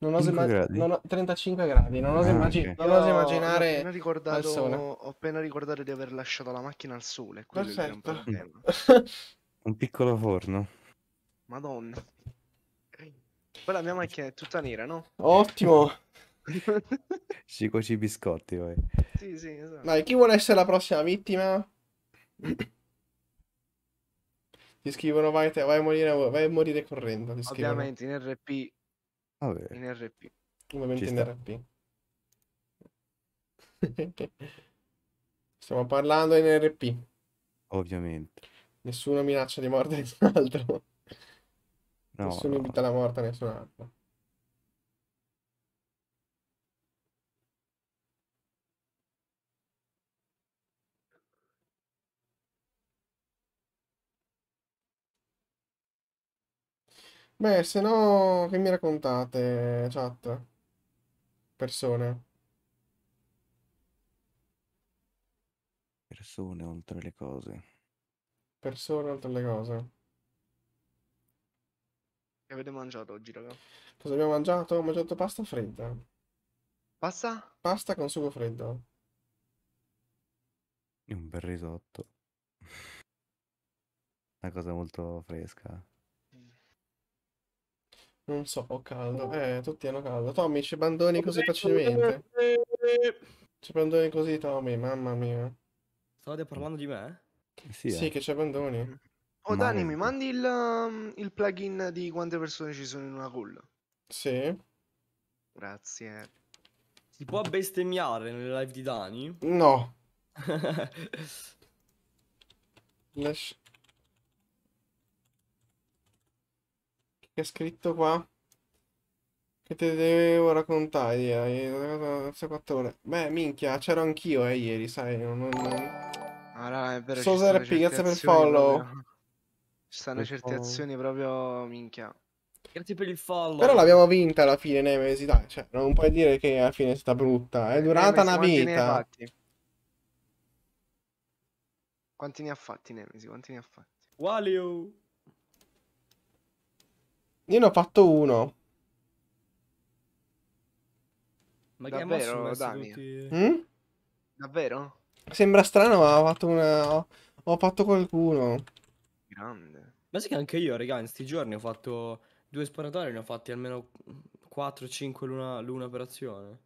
Non oso 5 immaginare, gradi? 35 gradi, non oso, Ah, immagin- ok. non Io oso ho immaginare appena al ricordato, sole. ho appena ricordato di aver lasciato la macchina al sole, quello è il gran Perfetto. problema. Un piccolo forno. Madonna. Poi la mia macchina è tutta nera, no? Ottimo! Ci cuoci i biscotti, vai. Sì, sì, esatto. Vai, chi vuole essere la prossima vittima? Ti scrivono vai, te, vai, a morire, vai a morire correndo. Ovviamente in RP. Vabbè. In RP. Ovviamente Ci in sta. RP. Stiamo parlando in RP. Ovviamente. Nessuno minaccia di mordere altro. No, nessuno no. invita alla morte, nessun altro. Beh, se no, che mi raccontate, chat? Persone. Persone oltre le cose. Persone oltre le cose. Che avete mangiato oggi, raga? Cosa abbiamo mangiato? Ho mangiato pasta fredda. Pasta? Pasta con sugo freddo. E un bel risotto. Una cosa molto fresca. Non so, ho caldo. Eh, tutti hanno caldo. Tommy, ci abbandoni così facilmente. Ci abbandoni così, Tommy, mamma mia. State parlando di me? Sì, eh. sì che ci abbandoni. Oh Magari. Dani, mi mandi il, um, il, plugin di quante persone ci sono in una call? Sì. Grazie. Si può bestemmiare nelle live di Dani? No. Lascia... Che è scritto qua? Che te devo raccontare ieri, 4 ore. Beh, minchia, c'ero anch'io eh, ieri, sai, non... non... Allora, ah, è vero, Soser P, grazie per follow. Proprio. Ci stanno certe azioni proprio minchia. Grazie per il follow. Però l'abbiamo vinta alla fine, Nemesi, dai. Cioè, non puoi dire che alla fine è stata brutta. È eh, durata Nemesi, una quanti vita. Ne fatti? Quanti ne ha fatti, Nemesi? Quanti ne ha fatti? Walio! Io ne ho fatto uno. Ma Davvero, Dani? Mm? Davvero? Sembra strano, ma ho fatto una... Ho fatto qualcuno grande. Ma sai che anche io, raga, in sti giorni ho fatto due sparatori, ne ho fatti almeno 4-5 l'una, l'una per azione.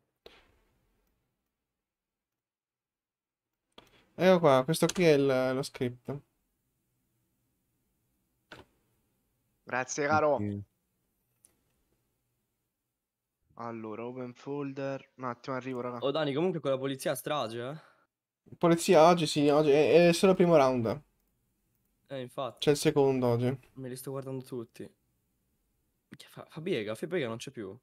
Ecco qua, questo qui è il- lo script. Grazie, caro. Ok. Allora, open folder. Un attimo, arrivo, raga. Oh Dani, comunque con la polizia strage, eh? Polizia oggi sì, oggi è, è solo il primo round. Eh, infatti. C'è il secondo oggi. Me li sto guardando tutti. Fabiega, Fabiega non c'è più.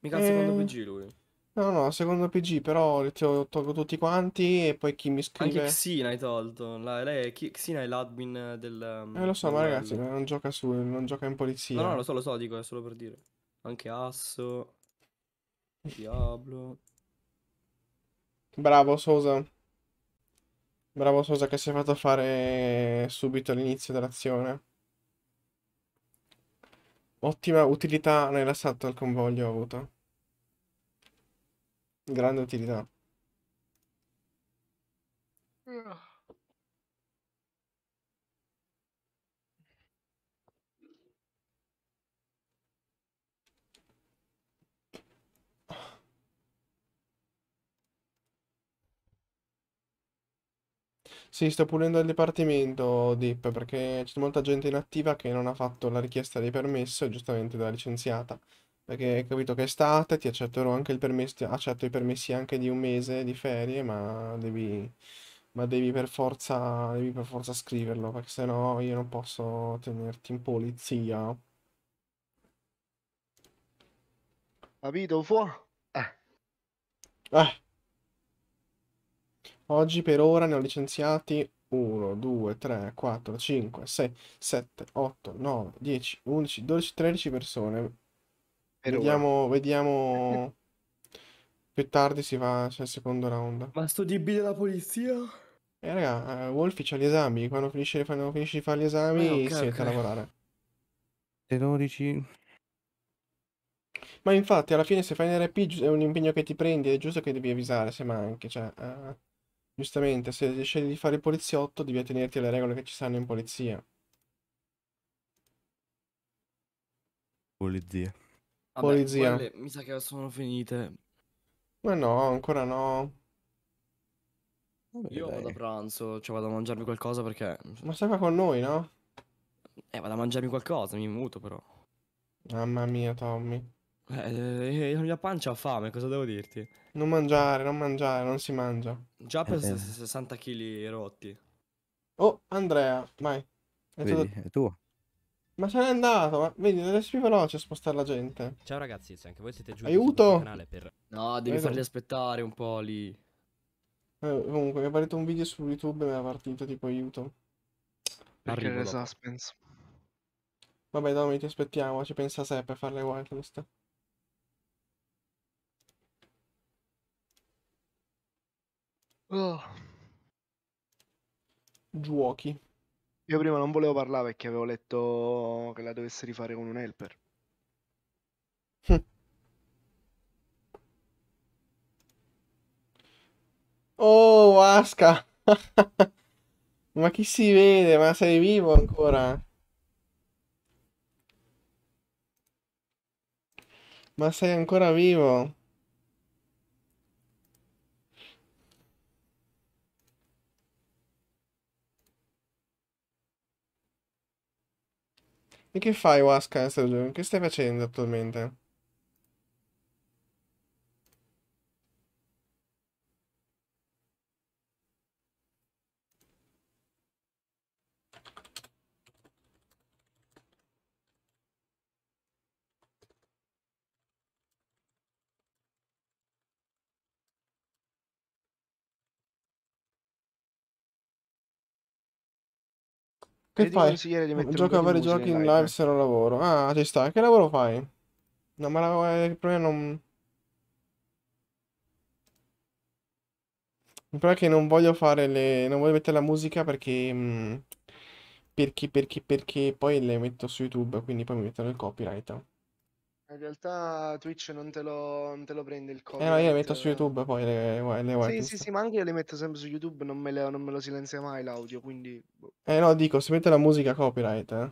Mica il eh, secondo PG lui. No, no, secondo PG, però li tolgo tutti quanti e poi chi mi Anche scrive... Xina hai tolto. La- lei è Chi- Xina è l'admin del... ehm, Eh, lo so, ma ragazzi, livello. non gioca su, non gioca in polizia. No, no, lo so, lo so, dico, è solo per dire. Anche Asso. Diablo. Bravo, Sosa. Bravo Sosa che si è fatto fare subito all'inizio dell'azione. Ottima utilità nell'assalto al convoglio ho avuto. Grande utilità. Sì, sto pulendo il dipartimento, Dip, perché c'è molta gente inattiva che non ha fatto la richiesta di permesso e giustamente l'ha licenziata. Perché hai capito che è estate, ti accetterò anche il permesso, accetto i permessi anche di un mese di ferie, ma devi, ma devi per forza, devi per forza scriverlo, perché sennò io non posso tenerti in polizia. Capito, fu? Eh. Eh. Oggi per ora ne ho licenziati 1, 2, 3, 4, 5, 6, 7, 8, 9, 10, 11, 12, 13 persone. Per vediamo, ora. vediamo. Più tardi si va, c'è cioè, il secondo round. Ma sto DB della polizia? Eh raga, uh, eh, Wolfi c'ha gli esami, quando finisce, quando finisce di fare gli esami eh, okay, si mette okay. a lavorare. Le 12... Ma infatti alla fine se fai un RP è un impegno che ti prendi, è giusto che devi avvisare se manchi, cioè... Uh... Giustamente, se scegli di fare poliziotto devi attenerti alle regole che ci stanno in polizia. Polizia. Vabbè, polizia. Quelle, mi sa che sono finite. Ma no, ancora no. Vabbè, Io dai. vado a pranzo, cioè vado a mangiarmi qualcosa perché... Ma stai qua con noi, no? Eh, vado a mangiarmi qualcosa, mi muto però. Mamma mia, Tommy. Eh, eh la mia pancia ha fame, cosa devo dirti? Non mangiare, non mangiare, non si mangia. Già per Eh. 60 kg rotti. Oh, Andrea, vai. È Vedi, tutto- è tuo. Ma se n'è andato, ma vedi, non essere più veloce a spostare la gente. Ciao ragazzi, se anche voi siete giù. Aiuto! canale per No, devi Vedo. farli aspettare un po' lì. Eh, comunque, mi ha partito un video su YouTube e mi ha partito tipo aiuto. Perché Arrivo suspense. Vabbè, Domi, ti aspettiamo, ci pensa sempre per fare le whitelist. Oh. Giochi. Io prima non volevo parlare perché avevo letto che la dovesse rifare con un helper. Oh, Asca! Ma chi si vede? Ma sei vivo ancora? Ma sei ancora vivo? E che fai, Waska, Sergio? Che stai facendo attualmente? Che fai? consigliere di mettere a vari giochi in live, live se non lavoro. Ah, ci sta. Che lavoro fai? No, ma la... Eh, il problema non... Il problema è che non voglio fare le... Non voglio mettere la musica perché... Mm, perché, perché, perché poi le metto su YouTube, quindi poi mi mettono il copyright. In realtà Twitch non te lo, non te lo prende il copyright. Eh no, io le metto su YouTube poi le, le Sì, sì, sì, ma anche io le metto sempre su YouTube, non me, le, non me lo silenzia mai l'audio, quindi... Boh. Eh no, dico, se mette la musica copyright eh,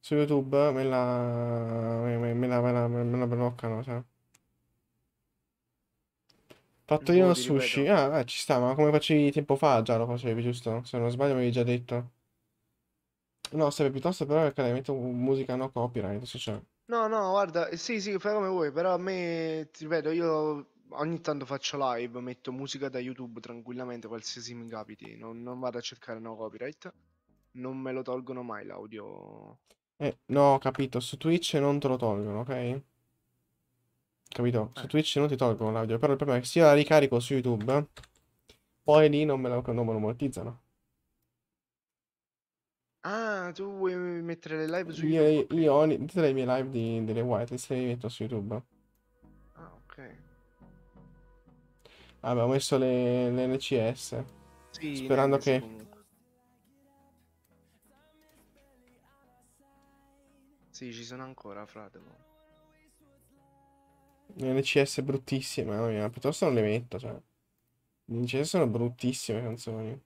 su YouTube me la... me, me, me la, me, la, me la bloccano, cioè. Fatto io boh, uno sushi? Ripeto. Ah, eh, ci sta, ma come facevi tempo fa già lo facevi, giusto? Se non sbaglio mi avevi già detto. No, serve piuttosto però perché le metto musica no copyright, se c'è. Cioè. No, no, guarda, eh, sì, sì, fai come vuoi, però a me, ti ripeto, io ogni tanto faccio live, metto musica da YouTube tranquillamente, qualsiasi mi capiti, non, non vado a cercare no copyright, non me lo tolgono mai l'audio. Eh, no, ho capito, su Twitch non te lo tolgono, ok? Capito? Su eh. Twitch non ti tolgono l'audio, però il problema è che se io la ricarico su YouTube, poi lì non me lo, non me lo monetizzano. Ah, tu vuoi mettere le live su Io, YouTube? io ho tutte le mie live di- delle whitelist le metto su YouTube. Ah, ok. Abbiamo messo le, le NCS. Sì, Sperando che- comunque. Sì, ci sono ancora, frate. Le NCS bruttissime, mamma mia, piuttosto non le metto, cioè. Le NCS sono bruttissime canzoni.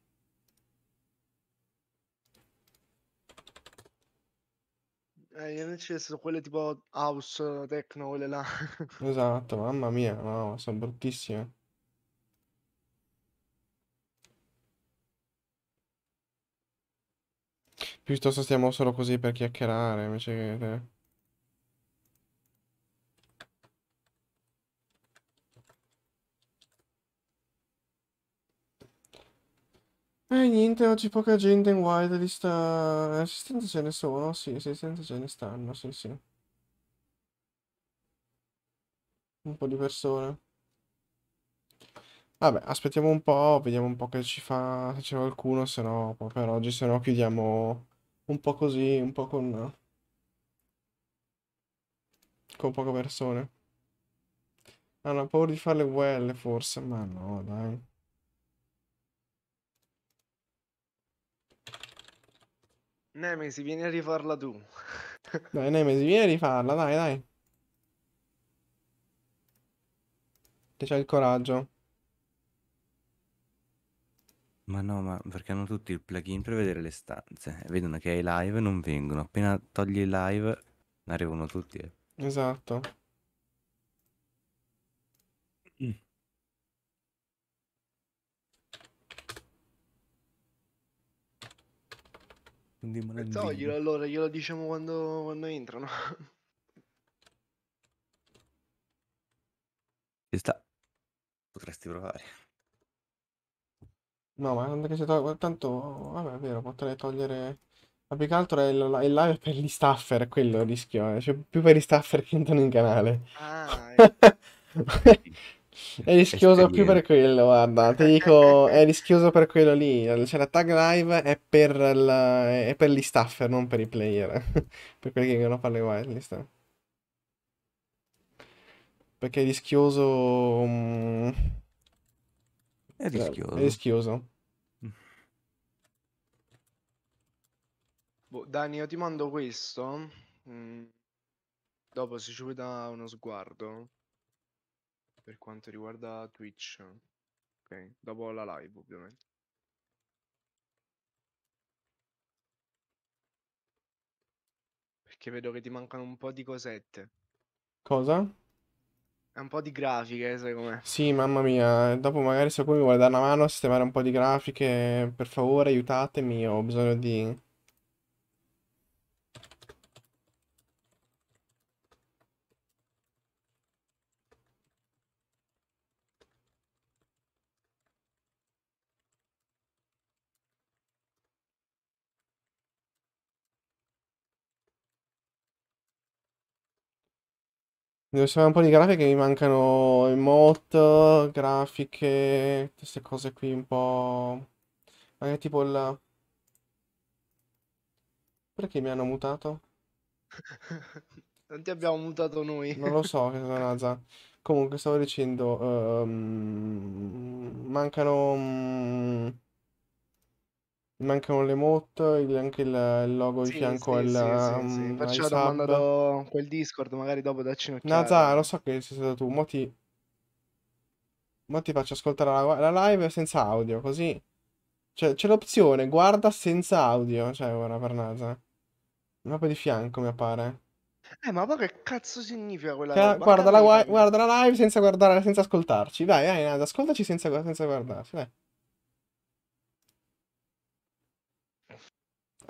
Eh, invece sono quelle tipo house, techno, quelle là. Esatto, mamma mia, no, sono bruttissime. Piuttosto stiamo solo così per chiacchierare, invece che... Eh. E eh, niente, oggi poca gente in wild lista. Eh, assistenti ce ne sono, sì, assistenti ce ne stanno, sì, sì. Un po' di persone. Vabbè, aspettiamo un po', vediamo un po' che ci fa, se c'è qualcuno, se no, per oggi, se no chiudiamo un po' così, un po' con... con poche persone. Hanno paura di fare le UL forse, ma no, dai. Nemesi, vieni a rifarla tu. dai, Nemesi, vieni a rifarla, dai, dai. Che c'è il coraggio. Ma no, ma perché hanno tutti il plugin per vedere le stanze. Vedono che hai live e non vengono. Appena togli live, arrivano tutti. Eh. Esatto. Un demon Toglielo allora, glielo diciamo quando, quando entrano. Ci sta. Potresti provare. No, ma non è che si toglie... Tanto, vabbè, è vero, potrei togliere... Ma più che altro è il, il live per gli staffer, quello il rischio, eh. Cioè, più per gli staffer che entrano in canale. Ah, è... Eh. È rischioso più per quello, guarda, ti dico, è rischioso per quello lì. Cioè, la tag live è per, la, è per gli staffer, non per i player. per quelli che vengono a fare le whitelist. Perché è rischioso... Mm, cioè, è rischioso. È rischioso. Boh, Dani, io ti mando questo. Mm. Dopo se ci vuoi dare uno sguardo per quanto riguarda Twitch. Ok, dopo la live ovviamente. Perché vedo che ti mancano un po' di cosette. Cosa? un po' di grafiche, eh, secondo me. Sì, mamma mia. Dopo magari se qualcuno mi vuole dare una mano a sistemare un po' di grafiche, per favore aiutatemi, ho bisogno di... Devo fare un po' di grafiche, mi mancano emote, grafiche, queste cose qui un po'... Anche tipo il... Perché mi hanno mutato? non ti abbiamo mutato noi. Non lo so, che razza. Comunque, stavo dicendo... Um... Mancano... Um... Mancano le moto, il- anche il, il logo di Sì, fianco sì, al, sì, sì, um, sì. um, ai Perciò ti ho quel Discord, magari dopo da un'occhiata. Nazà, lo so che sei stato tu, mo ti, mo ti faccio ascoltare la, la live senza audio, così. Cioè, c'è l'opzione, guarda senza audio, cioè, ora per NASA. Proprio di fianco, mi appare. Eh, ma poi che cazzo significa quella Cioè, roba? guarda la, guarda la live senza guardare, senza ascoltarci. dai dai Nasa, ascoltaci senza, gu- senza guardarci, dai.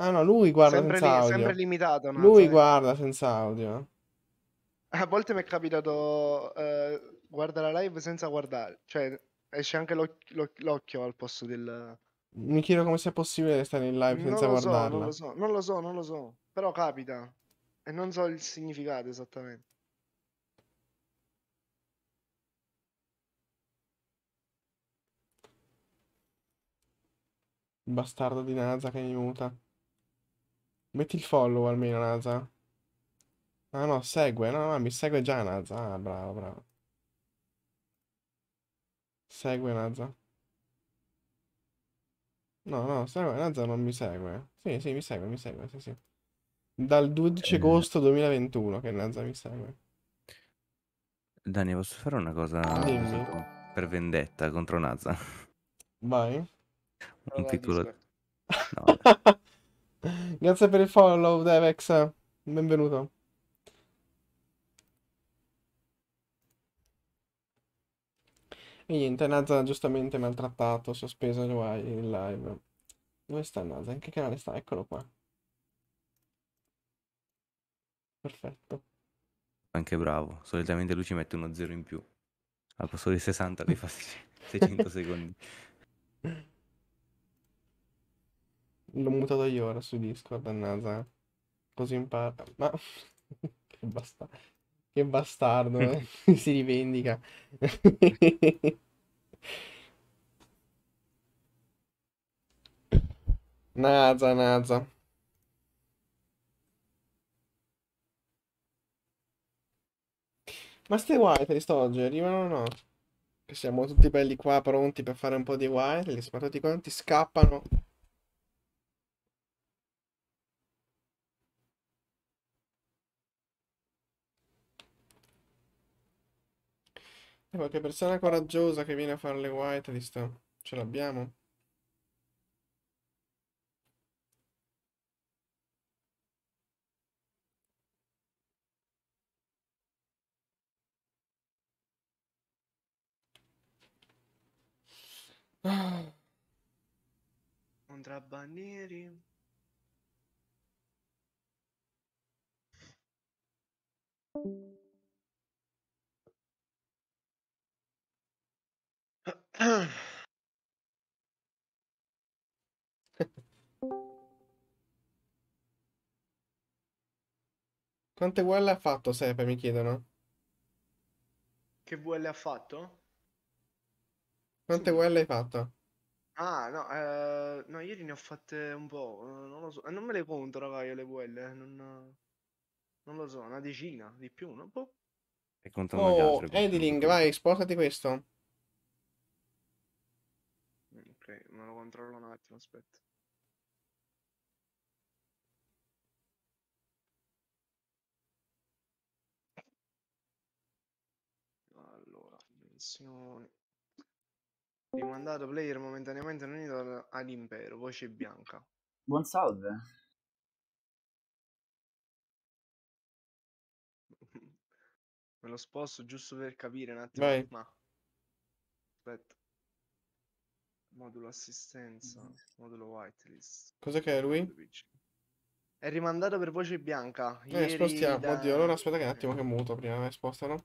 Ah no, lui guarda sempre senza li- audio. Sempre limitato. No? Lui Sai- guarda senza audio. A volte mi è capitato eh, guardare la live senza guardare, cioè esce anche l'oc- l'oc- l'occhio al posto del... Mi chiedo come sia possibile stare in live senza non so, non lo so, non lo so, non lo so, però capita e non so il significato esattamente. Bastardo di Naza che mi muta. Metti il follow almeno, Naza. Ah no, segue, no, no, mi segue già Naza. Ah, bravo, bravo. Segue Naza. No, no, segue, Naza non mi segue. Sì, sì, mi segue, mi segue, sì, sì. Dal 12 eh. agosto 2021 che Naza mi segue. Dani, posso fare una cosa ah, Dimmi. per vendetta contro Naza? Vai. Un titolo... No, Grazie per il follow, Devex. Benvenuto. E niente, Nazza giustamente maltrattato, sospeso in live. Dove sta Nazza? In che canale sta? Eccolo qua. Perfetto. Anche bravo. Solitamente lui ci mette uno zero in più. Al posto di 60 li fa 600 secondi. L'ho mutato io ora su Discord, a annasa. Così impara. Ma che, basta... che bastardo, eh? si rivendica. Naza, Naza. Ma ste whitelist oggi arrivano o no? Che siamo tutti belli qua pronti per fare un po' di whitelist, ma tutti quanti scappano E eh, qualche persona coraggiosa che viene a fare le whitelist. Ce l'abbiamo? Ah. Contrabbanieri. Thank Quante VL ha fatto Sepe, mi chiedono? Che VL ha fatto? Quante sì. VL hai fatto? Ah, no, eh, no, ieri ne ho fatte un po', non lo so, eh, non me le conto, raga, le VL, eh, non, non lo so, una decina, di più, non può. Boh. E contano oh, gli altri. Ediling, vai, spostati questo ok, ma lo controllo un attimo, aspetta. Allora, dimensioni. Rimandato player momentaneamente non unito all'impero, voce bianca. Buon salve. Me lo sposto giusto per capire un attimo. Vai. Ma... Aspetta. Modulo assistenza, mm. modulo whitelist. Cos'è che è lui? È rimandato per voce bianca. Eh, Ieri spostiamo. Da... Oddio, allora aspetta che un attimo che muto prima, eh, spostano.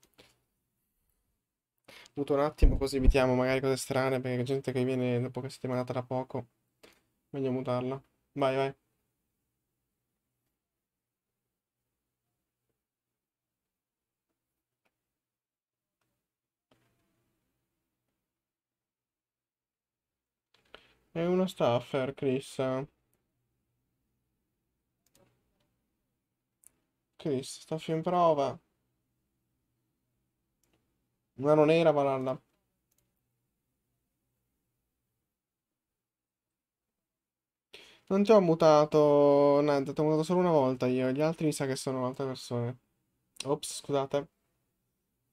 Muto un attimo così evitiamo magari cose strane perché gente che viene dopo che siete mandata da poco. Meglio mutarla. Vai, vai. È una staffer, Chris. Chris, staffi in prova. non era Valhalla. Non ti ho mutato, Ned, ti ho mutato solo una volta io, gli altri mi sa che sono altre persone. Ops, scusate.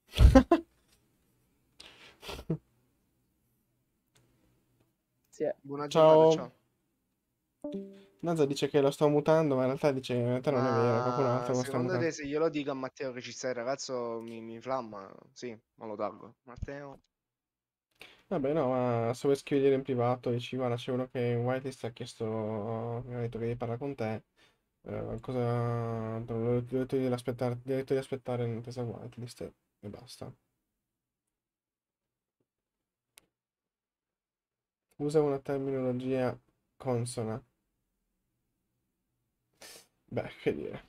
Grazie. Buona giornata, ciao. ciao. Nazza dice che lo sto mutando, ma in realtà dice che in realtà non ah, è vero, qualcun ah, altro lo sta mutando. Secondo te se glielo dico a Matteo che ci sei, ragazzo, mi, mi inflamma? Sì, ma lo taggo. Matteo? Vabbè, no, ma se vuoi scrivere in privato, dici, guarda, c'è uno che in whitelist ha chiesto, mi ha detto che devi parlare con te, eh, cosa... L'ho detto di aspettare, di aspettare in attesa whitelist e basta. Usa una terminologia consona. Beh, che dire.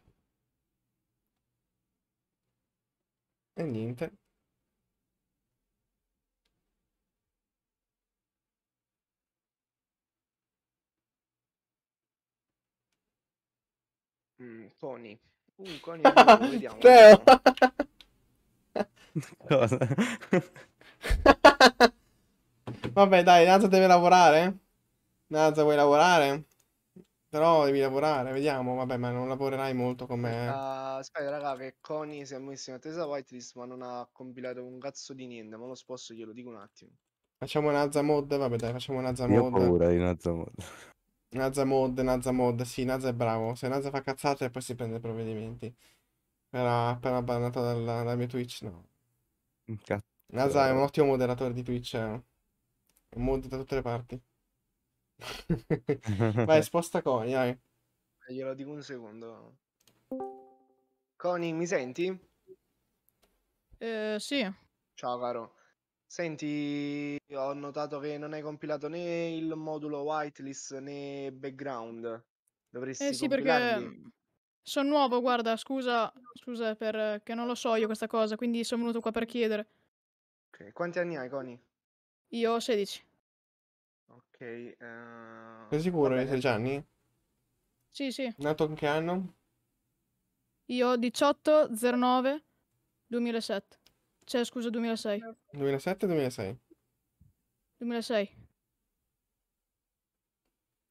E niente. Mm, coni. Un coni. vediamo. Teo! vediamo. Cosa? Vabbè, dai, Naza deve lavorare? Naza, vuoi lavorare? Però devi lavorare, vediamo. Vabbè, ma non lavorerai molto con me. Uh, aspetta, raga, che Connie si è messo in attesa whitelist, ma non ha compilato un cazzo di niente. Ma lo sposto, glielo dico un attimo. Facciamo una mod? vabbè dai, facciamo una Zamod. Io ho paura di una mod. Nazza mod, Nazza mod, sì, Nazza è bravo. Se Nazza fa cazzate poi si prende i provvedimenti. Era appena bannata dal, dalla mia Twitch, no. Nazza è un ottimo moderatore di Twitch. Eh mod da tutte le parti. Vai, sposta Coni, dai. Eh, glielo dico un secondo. Coni, mi senti? Eh, sì. Ciao, caro. Senti, ho notato che non hai compilato né il modulo whitelist né background. Dovresti Eh sì, perché sono nuovo, guarda, scusa, scusa perché eh, non lo so io questa cosa, quindi sono venuto qua per chiedere. Ok, quanti anni hai, Coni? Io ho 16. Ok. eh, Sei sicuro? Hai vabbè. 16 Sì, sì. Nato in che anno? Io ho 18 09 2007. Cioè, scusa, 2006. 2007-2006. o 2006.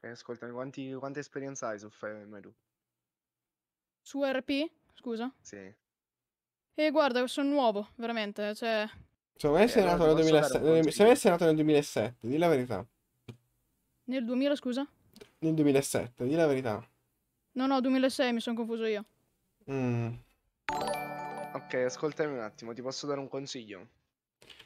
Eh, ascoltami, quanti, quanta esperienza hai su FMLU? Su RP? Scusa. Sì. E eh, guarda, sono nuovo, veramente. Cioè, cioè, Secondo me eh, sei nato nel 2007. Se me sei nato nel 2007, di la verità. Nel 2000, scusa? Nel 2007, di la verità. No, no, 2006, mi sono confuso io. Mm. Ok, ascoltami un attimo, ti posso dare un consiglio?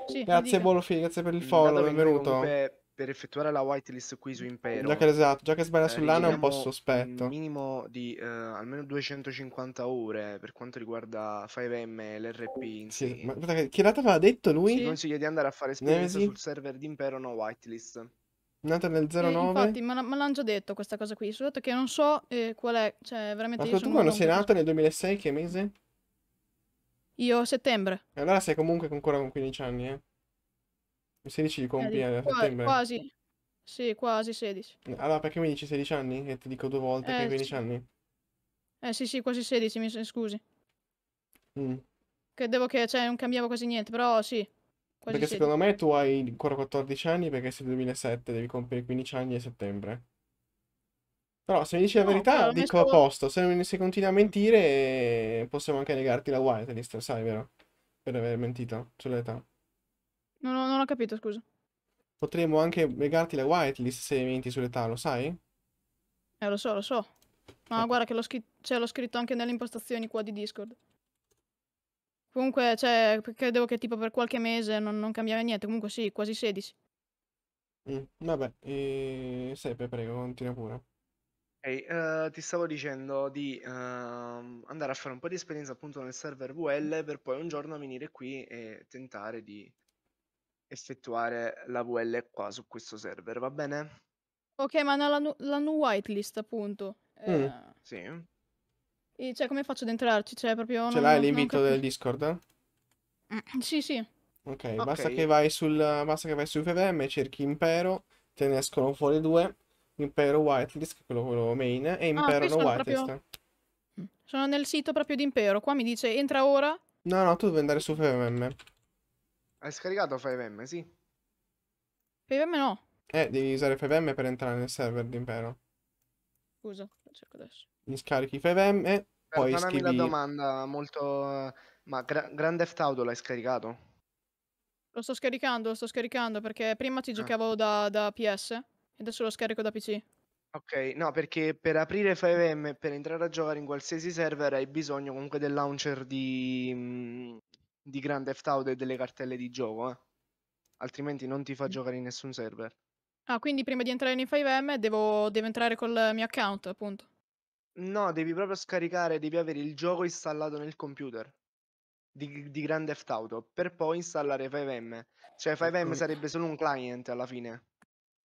Sì, grazie Bolofi, grazie per il follow, benvenuto. Comunque per effettuare la whitelist qui su mm. Impero. Già che, esatto, già che sbaglia eh, sull'anno è un po' sospetto. Un minimo di uh, almeno 250 ore per quanto riguarda 5M e l'RP in sì, Ma che, data aveva detto lui? Sì. Consiglio di andare a fare esperienza Nesi. sul server di Impero no whitelist. Nata nel 09? Eh, infatti, ma, ma l'hanno già detto questa cosa qui. Solo che non so eh, qual è. Cioè, veramente. Ma tu quando sei nata nel 2006, che mese? Io settembre. E allora sei comunque ancora con 15 anni, eh? 16 li compiere, eh, dico, settembre? Quasi, sì, quasi 16. Allora, perché mi dici 16 anni? Che ti dico due volte eh, che hai 15 eh, sì. anni? Eh sì, sì, quasi 16, mi scusi. Mm. Che che, cioè, non cambiavo quasi niente, però sì. Quasi perché 16. secondo me tu hai ancora 14 anni perché sei 2007, devi compiere 15 anni a settembre. Però se mi dici no, la verità, dico stavo... a posto. Se, se, continui a mentire, eh, possiamo anche negarti la whitelist, sai, vero? Per aver mentito sull'età. Non ho, non ho capito, scusa. Potremmo anche legarti la whitelist se menti sull'età, lo sai? Eh, lo so, lo so. Ma eh. guarda che l'ho scritto, cioè, scritto anche nelle impostazioni qua di Discord. Comunque, cioè, credevo che tipo per qualche mese non, non cambiava niente. Comunque sì, quasi 16. Mm, vabbè, e... Seppe, prego, continua pure. Hey, uh, ti stavo dicendo di uh, andare a fare un po' di esperienza appunto nel server VL per poi un giorno venire qui e tentare di effettuare la VL qua su questo server, va bene? Ok, ma no, la, nu- la new whitelist appunto. Mm. Eh... Sì. E cioè, come faccio ad entrarci? Cioè, proprio... Ce l'hai l'invito del Discord? Eh? sì, sì. Okay, ok, Basta, che vai sul, basta che vai su FVM, cerchi Impero, te ne escono fuori due. Impero Whitelist, quello, quello main, e ah, Impero ah, no Whitelist. Proprio... Sono nel sito proprio di Impero, qua mi dice entra ora. No, no, tu devi andare su FVM. Hai scaricato 5M, sì? 5M no. Eh, devi usare 5M per entrare nel server d'impero. Scusa, cerco adesso. Mi scarichi 5M e poi Perdonami scrivi... una domanda molto... Ma Gra Grand Theft Auto l'hai scaricato? Lo sto scaricando, lo sto scaricando perché prima ti ah. giocavo ah. da, da, PS e adesso lo scarico da PC. Ok, no, perché per aprire 5M, per entrare a giocare in qualsiasi server, hai bisogno comunque del launcher di, mm, di grande Theft e delle cartelle di gioco, eh. altrimenti non ti fa mm. giocare in nessun server. Ah, quindi prima di entrare in 5M devo, devo entrare col mio account, appunto. No, devi proprio scaricare, devi avere il gioco installato nel computer di, di Grand Theft Auto per poi installare 5M. Cioè 5M sarebbe solo un client alla fine.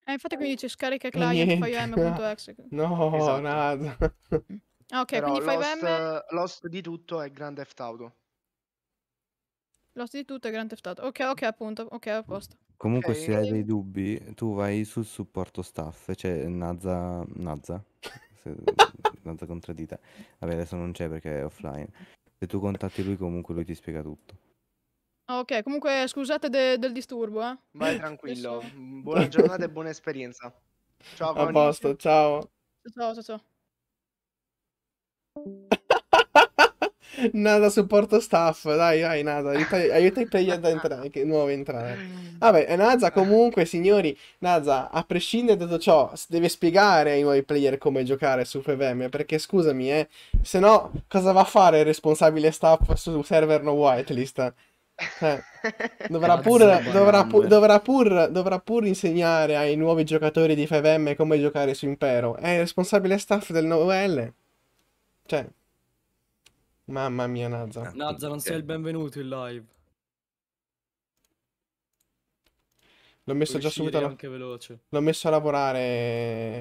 Eh, infatti quindi dice scarica client 5M.exe. No, esatto. nada. Mm. Ah, ok, Però quindi 5M... L'host, l'host di tutto è Grand Theft Auto di tutto è Grand Theft Auto. Ok, ok, appunto. Ok, a posto. Comunque Ok. se hai dei dubbi, tu vai sul supporto staff, c'è cioè, Nazza, Nazza, se- Nazza contraddita. Vabbè, adesso non c'è perché è offline. Se tu contatti lui comunque lui ti spiega tutto. Ok, comunque scusate de- del disturbo, eh. Vai tranquillo. Buona giornata e buona esperienza. Ciao, A Conny. posto, ciao. Ciao, ciao, ciao nada supporto staff, dai, dai, nada, aiuta, i player ad entrare, che nuovo entrare. Vabbè, eh, Naza comunque, signori, Naza, a prescindere da tutto ciò, deve spiegare ai nuovi player come giocare su FVM, perché scusami, eh, se no cosa va a fare il responsabile staff su server no whitelist? Eh, dovrà, pur, dovrà, pur, dovrà, pur, dovrà, pur, insegnare ai nuovi giocatori di FVM come giocare su Impero. È il responsabile staff del 9L. Cioè, Mamma mia, Nazza. Ah, Nazza, non sei il benvenuto in live. L'ho messo già subito a... L'ho messo a lavorare,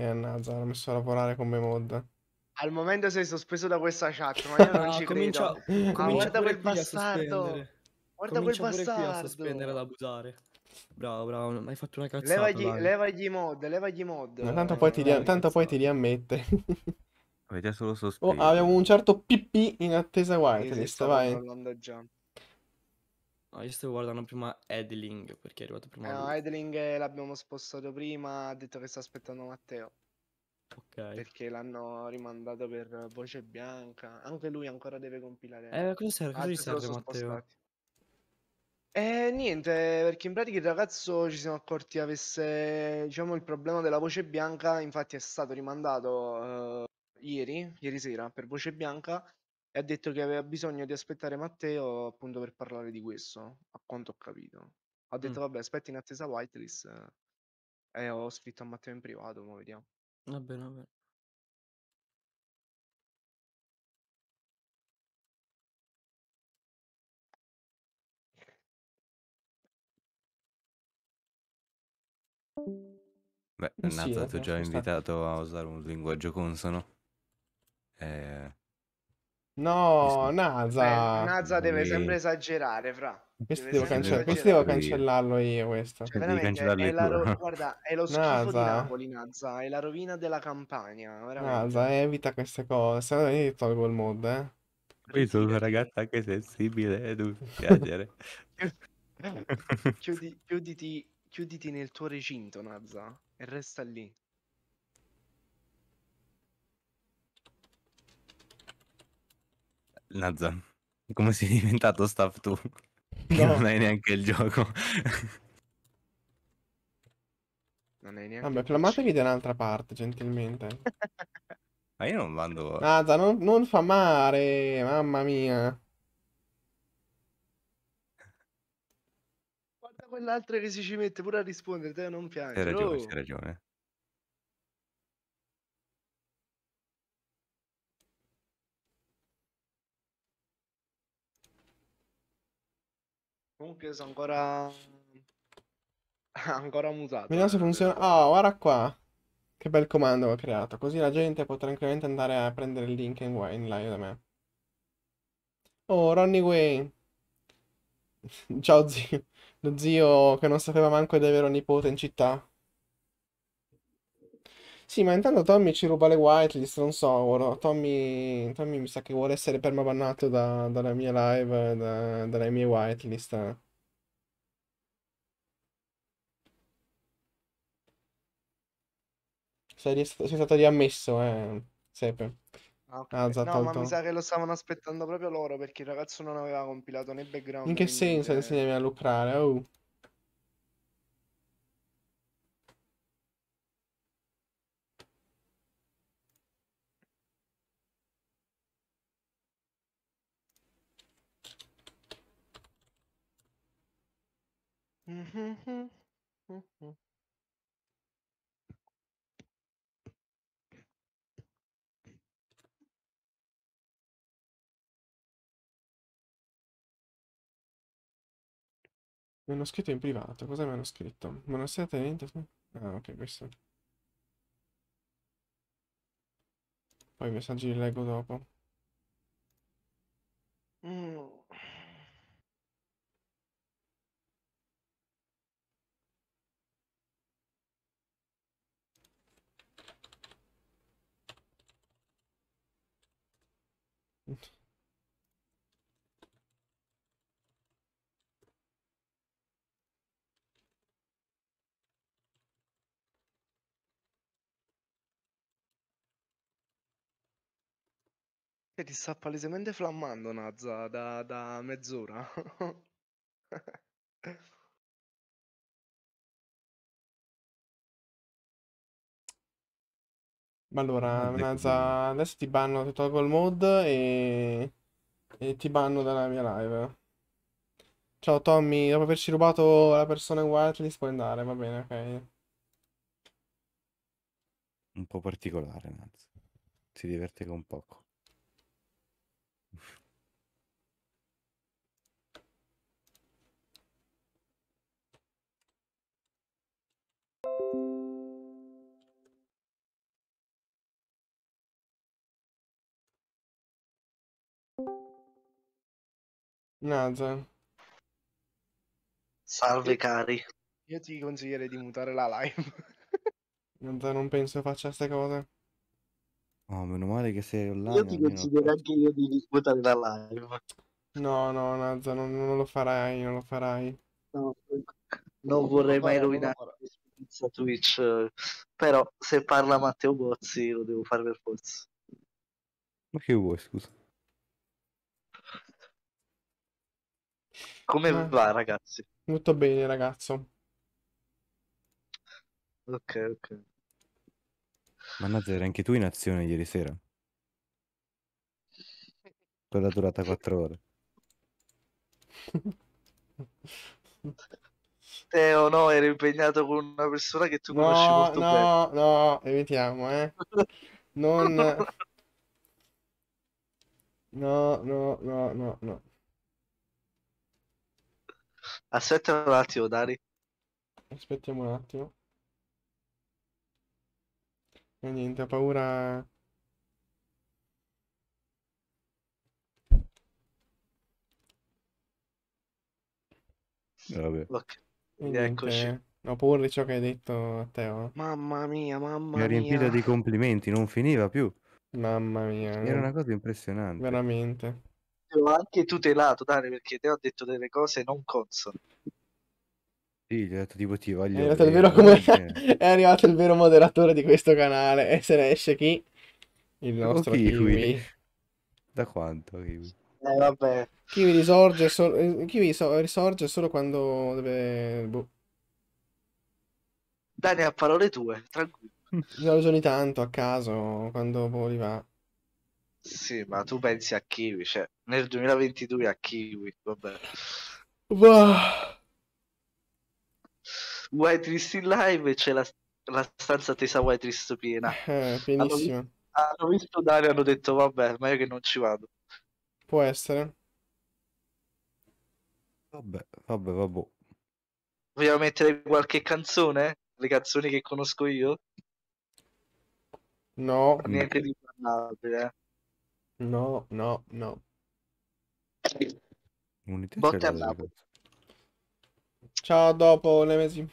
eh, Nazza, l'ho messo a lavorare come mod. Al momento sei sospeso da questa chat, ma io non ah, ci comincia... credo. ah, guarda quel passato. Guarda quel passato. Comincia a sospendere ad abusare. Bravo, bravo, hai fatto una cazzata. Levagli, levagli mod, levagli mod. No, tanto, poi ti tanto poi ti riammette. Avete solo Oh, sospeso. abbiamo un certo PP in attesa whitelist, stavo vai. parlando già. No, io stavo guardando prima Edling perché è arrivato prima. Eh, no, lui. Edling l'abbiamo spostato prima, ha detto che sta aspettando Matteo, Ok. perché l'hanno rimandato per voce bianca. Anche lui ancora deve compilare. Eh, cosa serve? Cosa gli serve Matteo? Eh, niente, perché in pratica il ragazzo ci siamo accorti avesse, diciamo, il problema della voce bianca, infatti è stato rimandato eh, ieri, ieri sera, per Voce Bianca e ha detto che aveva bisogno di aspettare Matteo appunto per parlare di questo, a quanto ho capito. Ha detto, Mh. vabbè, aspetta in attesa Whitelist eh, e ho scritto a Matteo in privato, ma vediamo. Va bene, va bene. Beh, Sì, Nata, già ci invitato a usare un linguaggio consono. Eh... No, Naza. Eh, Naza deve sempre esagerare, fra. Questo devo, cancell- questo devo cancellarlo io, questo. Cioè, veramente, è, la ro- guarda, è lo schifo Naza. di Napoli, Naza, è la rovina della campagna, veramente. Naza, evita queste cose, se no io tolgo il mod, eh. Poi sono una ragazza anche sensibile, eh, devo piangere. Chiudi, chiuditi, chiuditi nel tuo recinto, Naza, e resta lì. Nazza, come sei diventato staff tu? No. non hai neanche il gioco. non hai neanche Vabbè, clamatevi da un'altra parte, gentilmente. Ma io non vado... Nazza, non, non fa male, mamma mia. Guarda quell'altro che si ci mette pure a rispondere, te non piangi. Hai ragione, oh. hai ragione. comunque sono ancora... ancora musato. Vediamo se funziona. Oh, guarda qua. Che bel comando ho creato. Così la gente può tranquillamente andare a prendere il link in, in live da me. Oh, Ronnie Wayne. Ciao zio. Lo zio che non sapeva manco di avere un nipote in città. Sì, ma intanto Tommy ci ruba le whitelist, non so, ora. Tommy, Tommy mi sa che vuole essere permabannato da, dalla mia live, da, dalle mie whitelist. Sei, sei stato riammesso, eh, Sepe. Ah, okay. Ah, no, ma mi sa che lo stavano aspettando proprio loro perché il ragazzo non aveva compilato né background. In che senso eh. insegnami a lucrare? Oh. Mi hanno scritto in privato. Cosa mi hanno scritto? Buonasera, tenente. Ah, ok, questo. Poi i messaggi li leggo dopo. Mm. E ti sta palesemente flammando Nazza da, da mezz'ora. Ma allora, Nazza, adesso ti banno, ti tolgo il mod e... e ti banno dalla mia live. Ciao Tommy, dopo averci rubato la persona in whitelist puoi andare, va bene, ok. Un po' particolare, Nazza. Si diverte con poco. Naza. Salve cari. Io ti consiglierei di mutare la live. Naza non penso faccia queste cose. Oh, meno male che sei online. Io ti consiglierei anche io di mutare la live. No, no, Nazza, non, non, lo farai, non lo farai. No, non vorrei mai rovinare l'esperienza Twitch, però se parla Matteo Bozzi lo devo fare per forza. Ma che vuoi, scusa? Come eh. va, ragazzi? Molto bene, ragazzo. Ok, ok. Mannaggia, eri anche tu in azione ieri sera. Quella durata 4 ore. Teo, no, ero impegnato con una persona che tu no, conosci molto no, bene. No, no, evitiamo, eh. Non... No, no, no, no, no. Aspetta un attimo, Dari. Aspettiamo un attimo. E eh, niente, ha paura... Eh, vabbè. Okay. eccoci. Ho paura di ciò che hai detto, Matteo. Oh. Mamma mia, mamma mia. Mi ha riempito mia. di complimenti, non finiva più. Mamma mia. Era una cosa impressionante. Veramente ho anche tutelato, Dani, perché te ho detto delle cose non consone. Sì, gli ho detto tipo ti voglio... È arrivato, il vero, come... è arrivato il vero moderatore di questo canale e se ne esce chi? Il nostro Kiwi. Kiwi. Da quanto Kiwi? Eh vabbè. Kiwi risorge, so... Eh, Kiwi so... risorge solo quando deve... Boh. Dani, a parole tue, tranquillo. Bisogna tanto a caso, quando boh, va. Sì, ma tu pensi a Kiwi, cioè nel 2022 a Kiwi, vabbè. Ma... White List in live e c'è la, la, stanza tesa White List piena. Eh, pienissima. Hanno, hanno visto Dario e hanno detto vabbè, ma io che non ci vado. Può essere. Vabbè, vabbè, vabbè. Vogliamo mettere qualche canzone? Le canzoni che conosco io? No. Niente di eh. No, no, no. Unità Botte a cellulare. capo. Ciao, dopo Nemesi.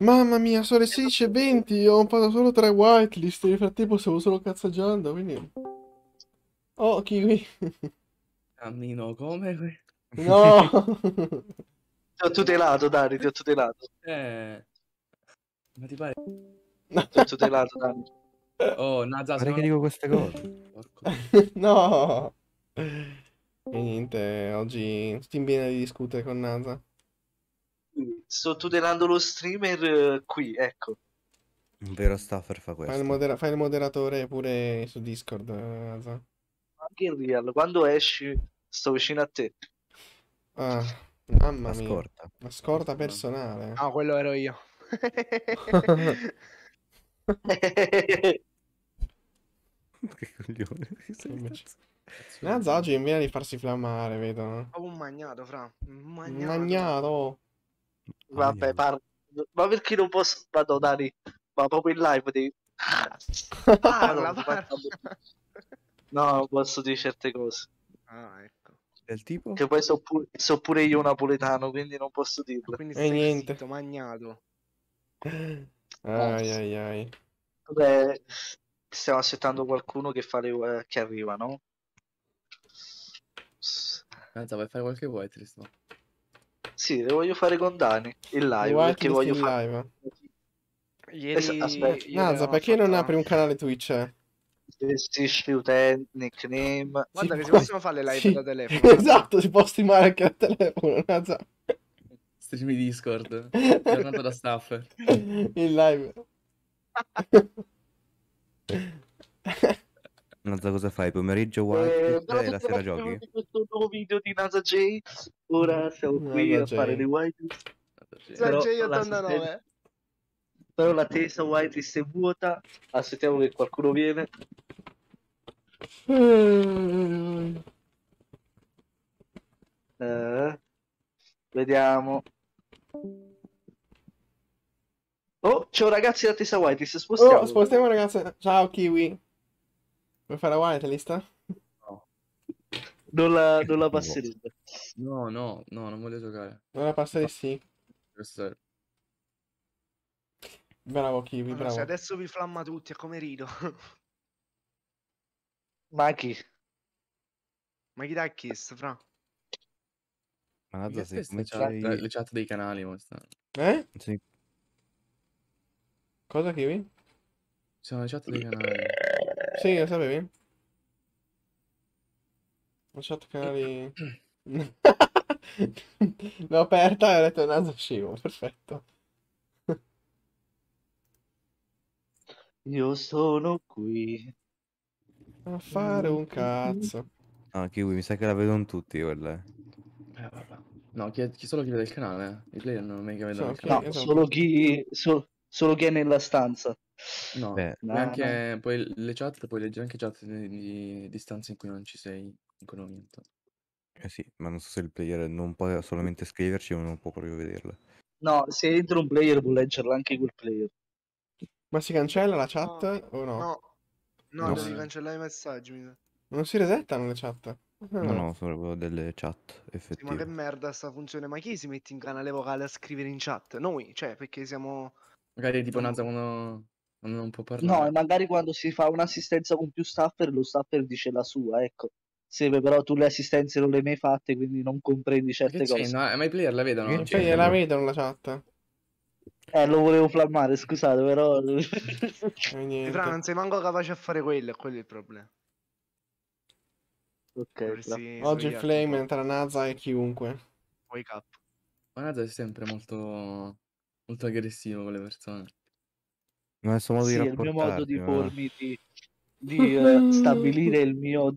Mamma mia, sono le 16.20, ho fatto solo tre whitelist, nel frattempo stavo solo cazzeggiando, quindi... Oh, Kiwi. Cammino come? No! Ti ho tutelato, Dari, ti ho tutelato. Eh... Ma ti pare? Ti ho tutelato, Dari. Oh, Nazza, Guarda che dico queste cose. no! E niente, oggi ti viene di discutere con Nazza. Sto tutelando lo streamer eh, qui, ecco. Un vero staffer fa questo. Fai il, modera- fai il moderatore pure su Discord, eh, Nazza. Anche in real, quando esci sto vicino a te. Ah, mamma la mia. Scorta. La scorta personale. Ah, quello ero io. che coglione. Nella Zaggi invece di farsi flammare, vedo. Ho un magnato, fra. Un magnato. magnato. Ah, Vabbè, parlo. Ma perché non posso... Vado, Dani. Ma proprio in live devi... Parla, parla. No, non posso dire certe cose. Ah, ecco. Del tipo? Che poi so pure, so pure io napoletano, quindi non posso dirlo. Quindi e niente. Zitto, magnato. Ai, ai, ai. Vabbè stiamo aspettando qualcuno che, fare, le, eh, che arriva, no? Pensa, vuoi fare qualche vuoi, Tristo? Sì, lo voglio fare con Dani in live whitelist perché voglio fare. Live. Ieri... Aspetta, ieri Nazza, perché fatto... non apri un canale Twitch? Eh? gestisci utenti, nickname. Guarda, si che può... possiamo fare le live si... da telefono. Esatto, si può stimare anche da telefono. Nazza. Stream Discord. Tornato da staff. In live. Nazza cosa fai? Pomeriggio White eh, e la sera giochi? questo nuovo video di NASA J Ora mm. siamo qui Nasa a J. fare dei White NASA J 89 Però la tesa White è vuota Aspettiamo che qualcuno viene mm. Eh, vediamo Oh, ciao ragazzi da Tessa White, ti spostiamo. Oh, spostiamo ragazzi. Ciao Kiwi. Vuoi fare la white lista? No. Non la, non la passerete. No, no, no, non voglio giocare. Non la passare sì. Bravo Kiwi, bravo. Se adesso vi flamma tutti, è come rido. Ma chi? Ma chi dà kiss, fra? Ma Nazza, se come chat, le chat dei canali, mo stanno. Eh? Sì. Cosa Kiwi? Siamo le chat dei canali. Sì, lo sapevi? Ho chat canali... L'ho aperta e ho detto Nazo Shivo, perfetto. Io sono qui. A fare un cazzo. Ah, Kiwi, mi sa che la vedono tutti quella. Eh, vabbè. No, chi, è, chi solo chi vede il canale? Eh? I player non è vedono il canale. No, solo chi... So solo che è nella stanza. No, Beh, anche, no. Poi le chat, puoi leggere anche chat di, di stanze in cui non ci sei in quel momento. Eh sì, ma non so se il player non può solamente scriverci o non può proprio vederla. No, se entra un player può leggerla anche quel player. Ma si cancella la chat no, o no? No, no, no devi sì. cancellare i messaggi. Mi... Non si resettano le chat? No, no, sono proprio delle chat effettive. Sì, ma che merda sta funzione? Ma chi si mette in canale vocale a scrivere in chat? Noi, cioè, perché siamo... Magari tipo Nasa uno non può parlare. No, e magari quando si fa un'assistenza con più staffer, lo staffer dice la sua, ecco. Sì, però tu le assistenze non le hai mai fatte, quindi non comprendi certe cose. Sì, no, ma i player la vedono. I player la vedono la chat. Eh, lo volevo flammare, scusate, però... Fra, eh, non sei manco capace a fare quello, quello è il problema. Ok, Oggi il Flame tra Naza e chiunque. Wake up. Ma Naza è sempre molto molto aggressivo con le persone. Ma il suo modo sì, di il mio modo di pormi, di, di uh, stabilire il mio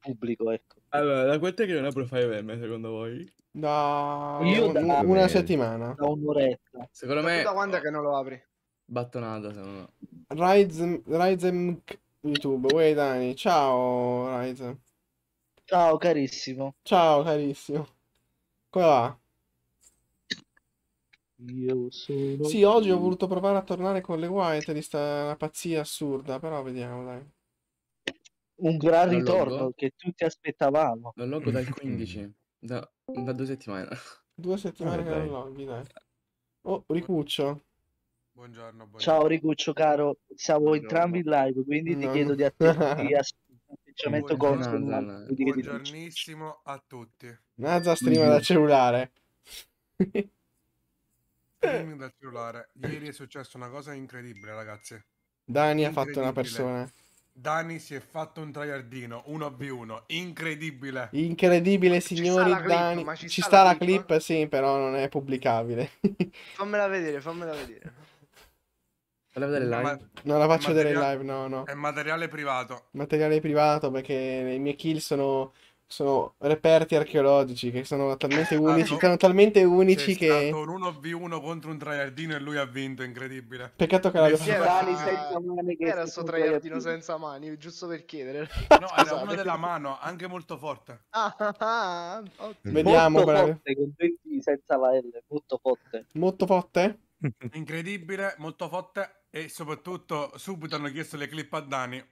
pubblico, ecco. Allora, da quanto è che non apro Fiverr, secondo voi? Da Io da... una, una settimana. Da un'oretta. Secondo me... Da quando è che non lo apri? Battonata, secondo me. Ryzen, Ryzen YouTube. Uè, Dani. Ciao, Ryzen. Ciao, carissimo. Ciao, carissimo. Come va? Io sono... Sì, oggi ho voluto provare a tornare con le white Whitelist, una pazzia assurda, però vediamo, dai. Un gran Dal ritorno logo? che tutti aspettavamo. Lo logo dal 15, da, da due settimane. Due settimane eh, che non loghi, dai. Oh, Ricuccio. Buongiorno, buongiorno. Ciao Ricuccio caro, siamo buongiorno. entrambi in live, quindi ti chiedo di attenerti Buongiorno, atteggiamento Buongiornissimo a tutti. Nazza streama da cellulare. streaming dal cellulare. Ieri è successa una cosa incredibile, ragazzi. Dani ha fatto una persona. Dani si è fatto un tryhardino 1v1, incredibile. Incredibile, signori. Ci Dani. Clip, ci, ci, sta, la, clip? clip, sì, però non è pubblicabile. fammela vedere, fammela vedere. Ma, non la faccio vedere in live, no, no. È materiale privato. Materiale privato perché le mie kill sono sono reperti archeologici che sono talmente unici, sono talmente unici che... È stato un 1v1 contro un traiardino e lui ha vinto, incredibile. Peccato che l'aveva fatto. Era, mani che era sto traiardino senza mani, giusto per chiedere. No, era uno della mano, anche molto forte. Ah, ah, ah okay. Vediamo, molto forte, senza la L, molto forte. Molto forte? incredibile, molto forte e soprattutto subito hanno chiesto le clip a Dani.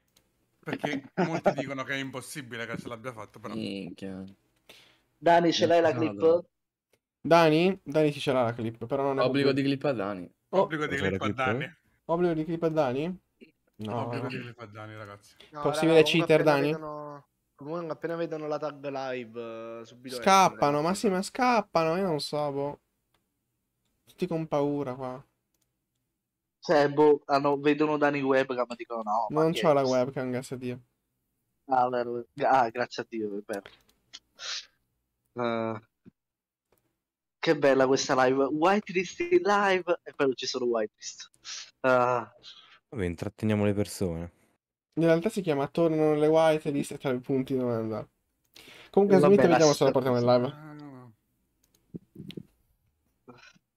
Perché molti dicono che è impossibile che ce l'abbia fatto, però... Minchia. Dani, ce l'hai la clip? Dani? Dani si ce l'ha la clip, però non è... Obbligo di clip a Dani. Oh. Obbligo di clip a Dani. Obbligo di clip a Dani? No. Obbligo di clip a Dani, ragazzi. No, Possibile raga, cheater, Dani? Vedono... Comunque appena vedono la tag live eh, subito... Scappano, ma sì, ma scappano, io non so, boh. Tutti con paura qua. Cioè, boh, hanno, vedono Dani webcam e dicono no. Non c'ho la webcam, grazie a Dio. Ah, ah grazie a Dio, uh, che bella questa live. Whitelist in live e poi non ci sono whitelist. Uh, Vabbè, intratteniamo le persone. In realtà si chiama Tornano le whitelist e tra i punti non andare. Comunque, Smith, vediamo se la portiamo in live.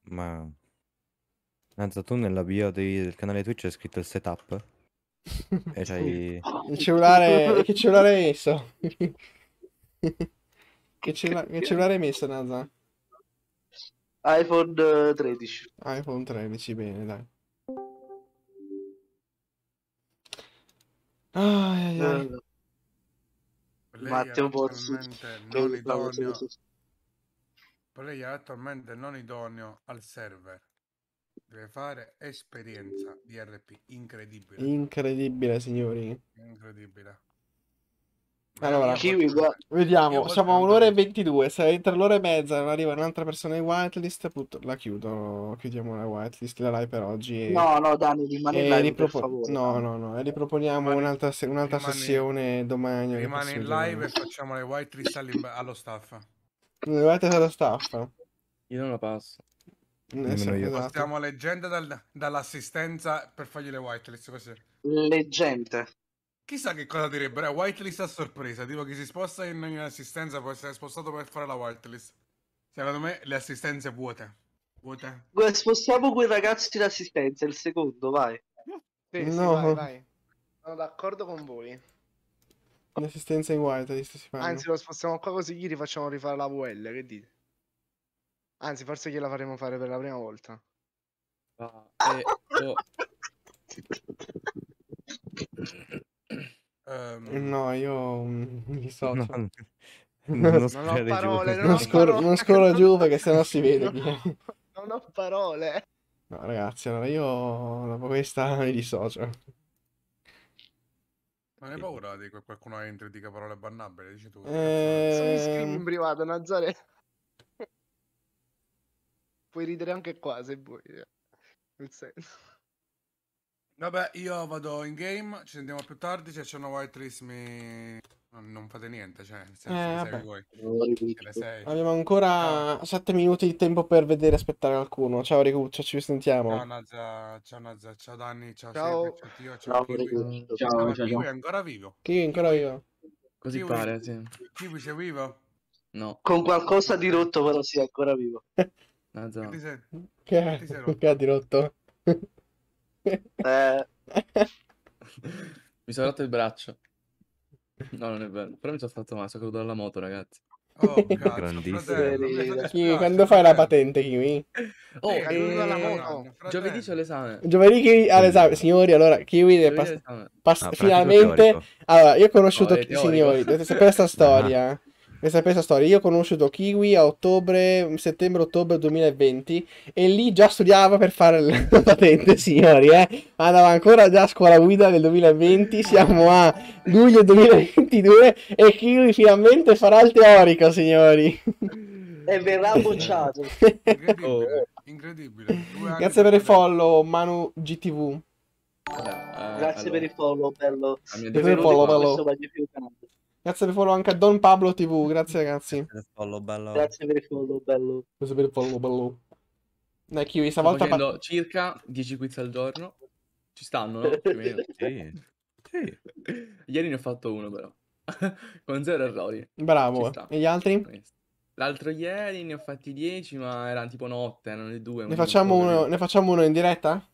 Ma Anzi, tu nella bio di- del canale Twitch hai scritto il setup. e c'hai... Il cellulare, che cellulare hai messo? che, cella- che cellulare hai messo, Nazza? iPhone 13. Eh, iPhone 13, bene, dai. Ai, ai, ai. Eh, Matteo è non idoneo, lei è attualmente non idoneo al server deve fare esperienza di RP. Incredibile. Incredibile, signori. Incredibile. Allora, Kiwi, vediamo, siamo a un'ora e 22, se entro l'ora e mezza non arriva un'altra persona in whitelist, put- la chiudo, chiudiamo la whitelist, la live per oggi. E... No, no, Dani, rimani live ripropo- favore, No, no, no, e riproponiamo rimane, un'altra, se- un'altra rimane, sessione domani. Rimane in live e facciamo le whitelist allo staff. Le whitelist allo staff? Io non la passo. Esatto. Portiamo leggenda dal, dall'assistenza per fargli le whitelist così. Leggenda. Chissà che cosa direbbe, eh, whitelist a sorpresa, tipo chi si sposta in, in assistenza può essere spostato per fare la whitelist. Secondo me le assistenze vuote. Vuote. Spostiamo quei ragazzi in assistenza, il secondo, vai. Sì, no. Sì, vai, vai. Sono d'accordo con voi. L'assistenza in whitelist si fa. Anzi, lo spostiamo qua così gli rifacciamo rifare la VL, che dite? Anzi, forse gliela faremo fare per la prima volta. Ah, eh, oh. um, no, io mm, mi so. No. Non, non, ho parole, giù, non, ho scor- parole. non scoro giù perché sennò si vede. Non, non ho parole. No, ragazzi, allora io dopo questa mi dissocio. Ma ne hai paura di che qualcuno entri e dica parole bannabili? Dici tu. Eh... Sono in privato, Nazare puoi ridere anche qua se vuoi. Eh. Nel senso. Vabbè, io vado in game, ci sentiamo più tardi, se c'è una white list mi... Non, fate niente, cioè, nel senso eh, voi. Abbiamo ancora no. Ah. 7 minuti di tempo per vedere aspettare qualcuno. Ciao Ricuccio, ci sentiamo. Ciao Nazza, ciao Nazza, ciao Danni, ciao Ciao, Sebe, ciao Tio, ciao, ciao Ciao, ciao, ciao. Kiwi è ancora vivo. Kiwi è ancora vivo. Così Kiwi, pare, sì. Kiwi sei vivo? No. Con qualcosa di rotto però sì, è ancora vivo. Nazza. Che ti che, ti sei che ha di rotto? Eh. mi sono rotto il braccio. No, non è vero. Però mi sono fatto male, sono caduto dalla moto, ragazzi. Oh, cazzo, Grandissimo. Fratello, Kiwi, quando fai la patente, Kiwi? Eh, oh, eh, eh, giovedì c'è l'esame. Giovedì Kiwi ha l'esame. Signori, allora, Kiwi è pass- pass- no, finalmente... Teorico. Allora, io ho conosciuto oh, signori, sapete questa storia. Ah. Per sapere questa storia, io ho conosciuto Kiwi a ottobre, settembre-ottobre 2020 e lì già studiava per fare la patente, signori, eh. Andava ancora già a scuola guida nel 2020, siamo a luglio 2022 e Kiwi finalmente farà il teorico, signori. E verrà bocciato. Incredibile, oh. incredibile. Grazie per il follow, Manu GTV. Eh, Grazie allora. per il follow, bello. Grazie per il follow, bello. Grazie per il follow anche a Don Pablo TV. Grazie, ragazzi. Grazie per il follow, bello. Grazie per il follow, bello. Dai, Kiwi, stavolta. Sto circa 10 quiz al giorno. Ci stanno, no? Più o meno. sì. sì. Ieri ne ho fatto uno, però. Con zero errori. Bravo. E gli altri? L'altro ieri ne ho fatti 10, ma erano tipo notte, erano le due. Ne, facciamo uno, ne facciamo uno in diretta?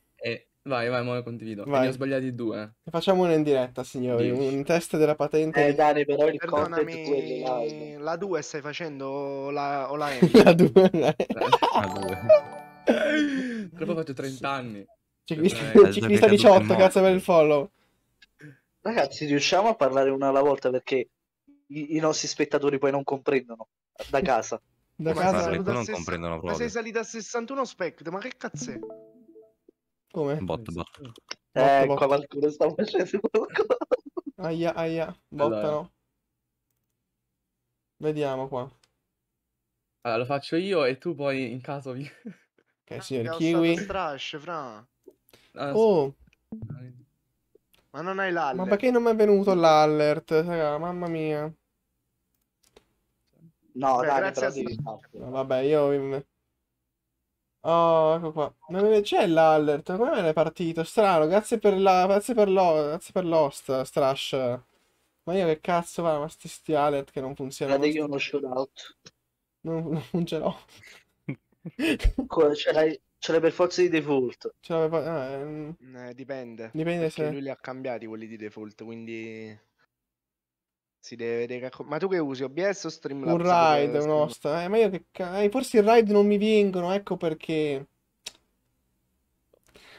Vai, vai, ma condivido. Vai. ne ho sbagliati due. Facciamo una in diretta, signori. Dici. Un test della patente. Eh, Dani, però il Perdonami, la 2 stai facendo la... o la M? la 2, la, la 2. Dopo faccio 30 anni. Cioè, eh, Ciclista, eh, 18, cazzo per il follow. Ragazzi, riusciamo a parlare una alla volta perché i, i nostri spettatori poi non comprendono da casa. da Come casa non comprendono proprio. Ma sei salito a 61 spec, ma che cazzo è? Come? Bot, bot. Eh, bot, qualcuno sta facendo qualcosa. Aia, aia, bottano. allora. Vediamo qua. Allora, lo faccio io e tu poi in caso Ok, ah, signor Kiwi. Trash, fra. Ah, oh! Ma non hai l'allert. Ma perché non mi è venuto l'allert, raga? Mamma mia. No, Beh, dai, grazie a... No, vabbè, io... Mm, Oh, ecco qua. Non c'è l'alert. Come è partito? Strano. Grazie per la. Grazie per l'host, grazie per l'host Strash. Ma io che cazzo va? Ma sti, sti alert che non funzionano. Guarda, io uno shootout. Non, non, non ce l'ho. ce l'hai ce l'hai per forza di default. Ce l'hai per... Ah, ehm... eh, dipende. Dipende Perché se. Lui li ha cambiati quelli di default, quindi. Si deve vedere. Ma tu che usi OBS o Streamlabs? Un ride, uno sta. Eh, ma io che cazzo. Eh, forse i ride non mi vengono, ecco perché.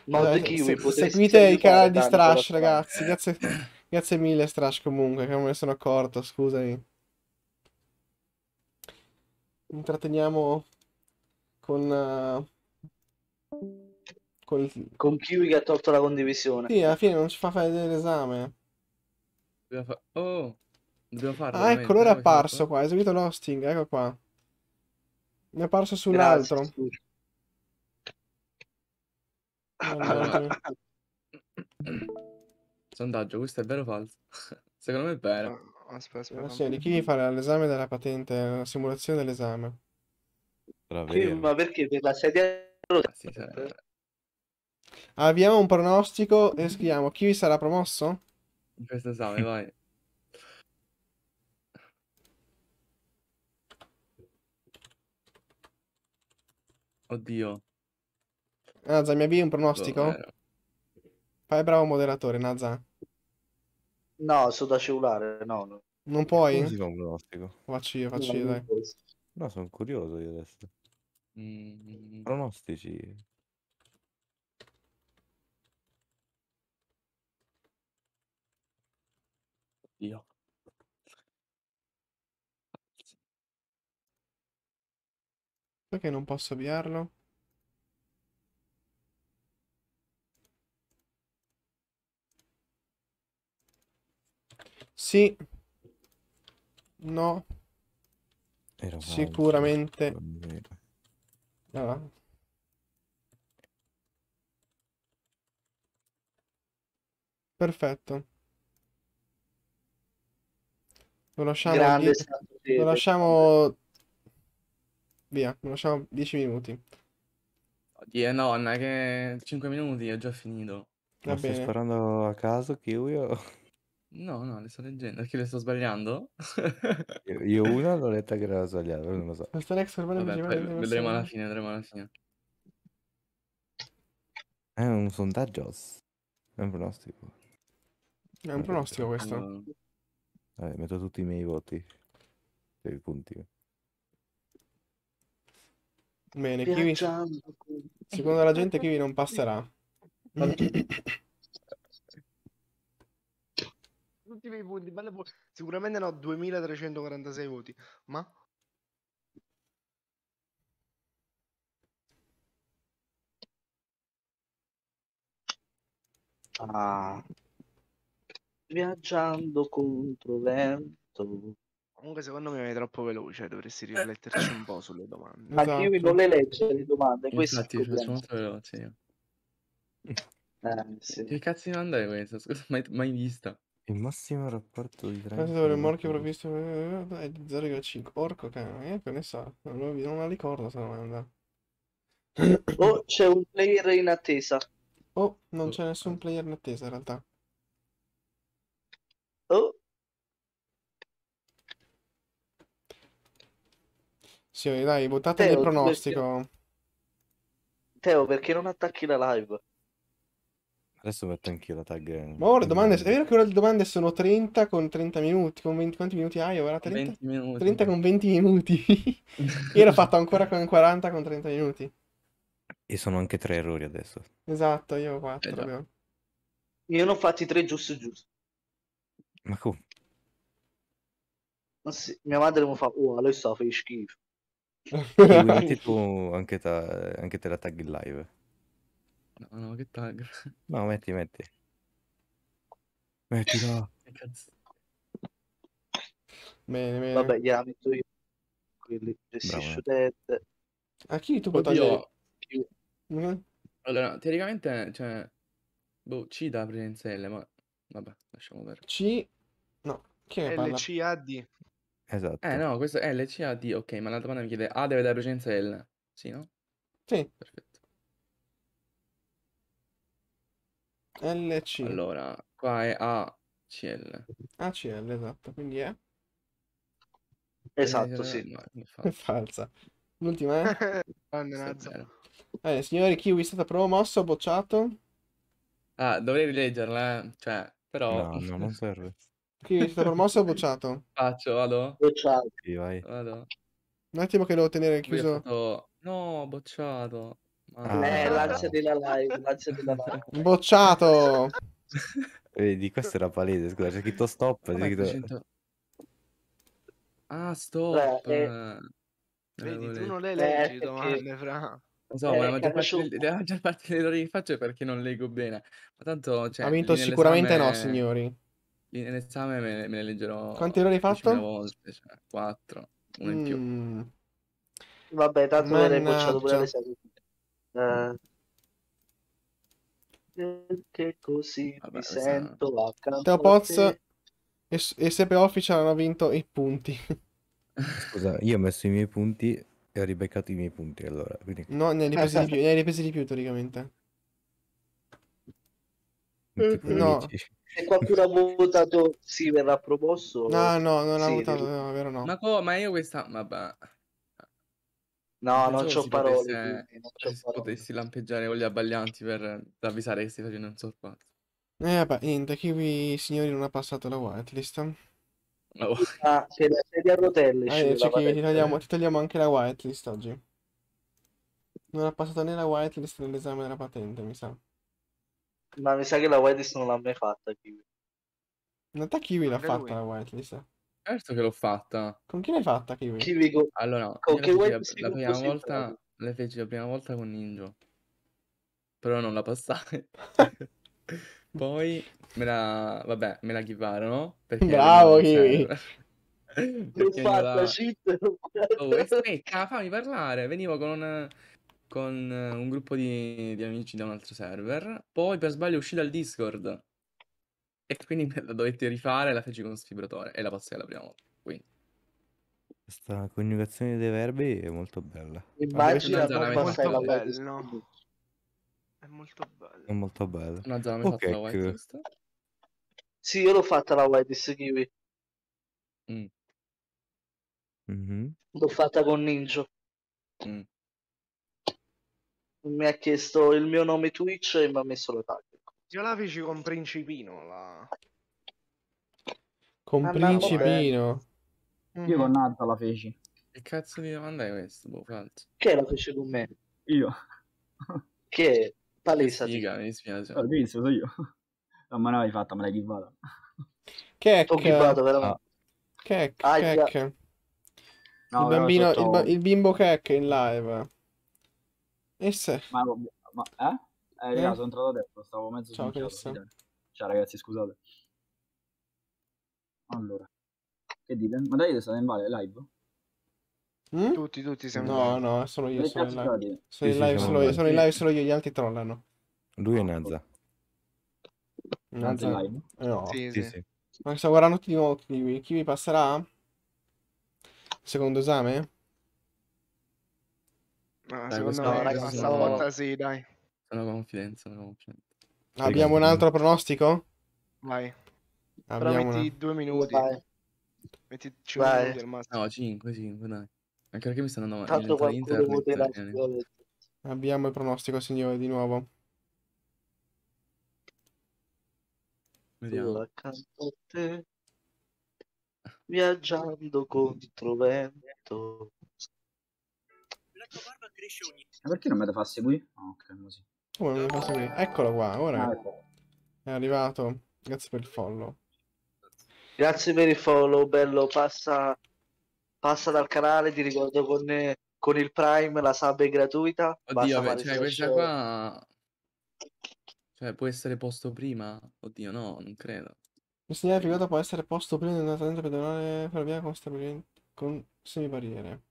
Mod Kiwi, se, seguite i canali di Strash, ragazzi. Grazie, grazie mille, Strash. Comunque, che non me ne sono accorto. Scusami. Intratteniamo con. Uh, eh, con, il... con Kiwi che ha tolto la condivisione. Sì, alla fine non ci fa fare l'esame. Oh. Dobbiamo farlo. Ah, ecco, allora è apparso qua. Hai eseguito l'hosting, ecco qua. Mi è apparso sull'altro. Allora. Sondaggio, questo è vero o falso? Secondo me è vero. Ah, aspetta, aspetta. No, di chi fare l'esame della patente, la simulazione dell'esame? Sì, ma perché per la sedia... Ah, sì, Avviamo un pronostico e scriviamo chi sarà promosso? In questo esame, vai. Oddio. Nazza, mi avvii un pronostico? Dov'era? Fai bravo moderatore, Nazza. No, sono da cellulare, no. no. Non puoi? Non si fa un pronostico? Facci io, facci io, dai. No, sono curioso io adesso. Mm. Pronostici. Oddio. Perché non posso avviarlo? Sì. No. Era Sicuramente. Ah. Perfetto. Lo lasciamo, lo lasciamo Via, lasciamo 10 minuti. Oddio, no, non è che 5 minuti ho già finito. Va Ma stai sparando a caso, Kiwi? O... No, no, le sto leggendo. Perché le sto sbagliando? Io, io una l'ho letta che era sbagliata, non lo so. Questo Next Vabbè, poi vedremo alla fine, vedremo alla fine. È un sondaggio. È un pronostico. È un pronostico questo. Allora. Vabbè, metto tutti i miei voti. Per i punti. Bene, Kiwi, secondo la gente Kiwi non passerà. Tutti i miei punti, belle po- sicuramente no, 2346 voti, ma... Ah. Viaggiando contro vento. Comunque, secondo me è troppo veloce, dovresti eh. rifletterci un po' sulle domande. Ma esatto. io non le leggo le domande, Infatti, sono molto veloce. Eh, sì. Che cazzo di domanda è questa Scusa, mai, mai vista. Il massimo rapporto di traffico. Quanto dovremmo anche provvisto è eh, 0,5. Eh, Porco cane, che ne sa. Non, non la ricordo questa domanda. Oh, c'è un player in attesa. Oh, non oh. c'è nessun player in attesa in realtà. Oh, Sì, dai, buttate Teo, il pronostico. Perché... Teo, perché non attacchi la live? Adesso metto anch'io la tag. Eh, Ma ora le domande. È vero che ora le domande sono 30 con 30 minuti. Con 20, quanti minuti hai? Ora 30? 20 minuti. 30 con 20 minuti. Io l'ho fatto ancora con 40 con 30 minuti. E sono anche tre errori adesso. Esatto, io ho 4. Eh, io ne ho fatti 3 giusto giusto. Ma come? Ma sì, mia madre mi fa, oh, adesso fai schifo. E tu anche, ta- anche te la tag in live. No, no, che tag. No, metti, metti. Mettila. Bene, bene. Vabbè, gliela metto io. Quelli gestisci Dead. Eh. A chi tu puoi tagliare? Oddio, più. Eh? Allora, teoricamente, cioè, boh, C da L, ma vabbè, lasciamo perdere. C... No, chi ne parla? LCAD. Esatto. Eh no, questo è eh, LCAD, ok, ma la domanda mi chiede A ah, deve dare precedenza a Sì, no? Sì, Perfetto. LC. Allora, qua è ACL. ACL, esatto, quindi è, Esatto, eh, sì. è falsa. L'ultima è? Questo eh, signori, Kiwi è stata promossa o bocciato? Ah, dovrei rileggerla, Cioè, però... No, no, non serve. Chi è stato promosso o bocciato? Faccio, vado? Bocciato. Sì, vai. Vado. Un attimo che devo tenere chiuso. Fatto... No, bocciato. Ah. Eh, lanciati la live, lanciati la live. Bocciato! Vedi, questo era palese, scusa, c'è scritto stop. Vabbè, scritto... 100... Ah, stop. Beh, eh... eh Vedi, tu non le eh, leggi eh, domande, perché... fra. Non eh, la maggior, parte, la maggior parte degli errori che faccio è perché non leggo bene. Ma tanto, cioè, ha vinto sicuramente no, signori in esame me, me ne leggerò... Quante ore hai fatto? volte, cioè, 4, uno in più. Mm. Vabbè, tanto me ne bocciato pure l'esame. Eh. eh così Vabbè, mi sento la accanto Teopoz e, e Sepe Official hanno vinto i punti. Scusa, io ho messo i miei punti e ho ribeccato i miei punti allora. Quindi... No, ne hai ripresi, di, più, ne hai ripresi di più teoricamente. No, se qualcuno ha votato sì verrà proposto no no non sì, ha votato no, vero no ma, co- io questa vabbè no non, c'ho parole potesse, non c'ho parole potessi lampeggiare con gli abbaglianti per avvisare che stai facendo un sorpasso eh vabbè niente chi vi signori non ha passato la whitelist no. ah c'è la sedia a rotelle ah, c'è chi, ti, tagliamo, ti tagliamo anche la whitelist oggi non ha passato né la whitelist né l'esame della patente mi sa ma mi sa che la whitelist non l'ha mai fatta Kiwi. In realtà Kiwi l'ha fatta lui. la whitelist. Certo che l'ho fatta. Con chi l'hai fatta Kiwi? Kiwi con... Allora, con che la, la prima volta le feci la prima volta con Ninjo. Però non la passai. Poi me la, vabbè, me la givarono. Bravo Kiwi! L'ho fatta, shit! Oh, aspetta, fammi parlare. Venivo con un con eh, un gruppo di, di amici da un altro server. Poi per sbaglio uscì dal Discord. E quindi la dovetti rifare la feci con un sfibratore e la passai la prima volta. Quindi. Questa coniugazione dei verbi è molto bella. Immagina come passai la bello. È molto bella. È molto bella. Una zona okay. fatta la whitelist. Sì, io l'ho fatta la whitelist Kiwi. Mm. Mm-hmm. L'ho fatta con Ninja. Mm mi ha chiesto il mio nome Twitch e mi ha messo la taglia. Ziolavici con Principino la... Con Andavo Principino? Eh. Io con Nazza la feci. Che cazzo di domanda è questa, boh, Che la feci con me? Io. che palesa. Figa, mi dispiace. Ho visto, sono io. No, Non me l'avevi fatta, me l'hai chivata. Che è veramente. Che è che... il, bambino, il, il, bimbo è in live. Esse. Ma, ma eh? Eh, raga, eh? sono entrato adesso, stavo mezzo Ciao, Ciao ragazzi, scusate. Allora. Che dite? Ma dai, state in vale live? Mm? Tutti, tutti siamo No, no, solo io, sono in live. Sono, sì, in live sì, solo io. sono in live solo io, gli altri trollano. Lui e Nazza. Nazza live? No. Sì, sì. sì. Ma sto guardando tutti di nuovo Kiwi. Kiwi passerà? Secondo esame? Ah, dai, secondo me no, stavolta sono... sì, dai. Sono confidente, sono confidente. Abbiamo un altro pronostico? Vai. Abbiamo Però metti una... due minuti. Vai. Metti 5 Vai. minuti al massimo. No, 5, 5, dai. Anche perché mi stanno andando Tanto internet. Eh, abbiamo il pronostico, signore, di nuovo. Vediamo. Accanto a te, viaggiando contro vento. Ma perché non me lo fa seguire? Oh, ok, così. Come oh, non me la fa seguire? Eccolo qua, ora ah, è ecco. arrivato. Grazie per il follow. Grazie per il follow, bello. Passa, passa dal canale, ti ricordo con, con il Prime la sub è gratuita. Oddio, beh, cioè, questa show. qua... Cioè, può essere posto prima? Oddio, no, non credo. Il segnale privato può essere posto prima di una tangente pedonale ferroviaria con, con semibarriere.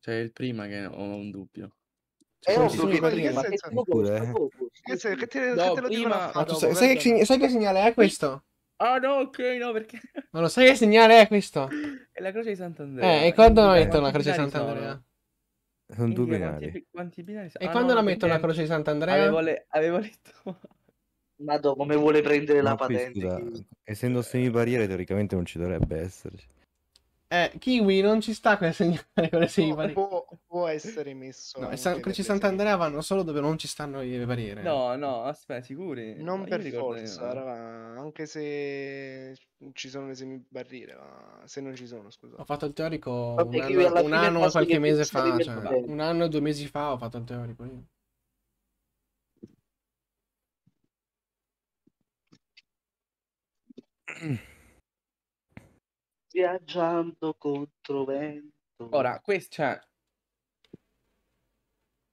Cioè, il prima che ho un dubbio. Cioè, è ovvio che prima, che, senso... pure, che, se, che, sai, che, segnale è questo? Ah no, ok, no, perché... Ma lo sai che segnale è questo? È la croce di Sant'Andrea. Eh, e quando la mettono la croce di Sant'Andrea? Sono due binari. Quanti, binari E quando la mettono la croce di Sant'Andrea? Avevo, letto... Ma dopo come vuole prendere la patente? scusa, essendo semi barriere teoricamente non ci dovrebbe esserci. Cioè. Eh, Kiwi non ci sta con segnare con le sei no, può, può, essere messo. No, San, Croce Sant'Andrea vanno solo dove non ci stanno le barriere. No, no, aspetta, sicuri. Non no, per forza, raga, anche se ci sono le semibarriere, ma se non ci sono, scusa. Ho fatto il teorico Vabbè, un anno, cioè, un anno qualche mese fa, cioè, un anno e due mesi fa ho fatto il teorico io. Viaggiando contro vento. Ora, questo, cioè,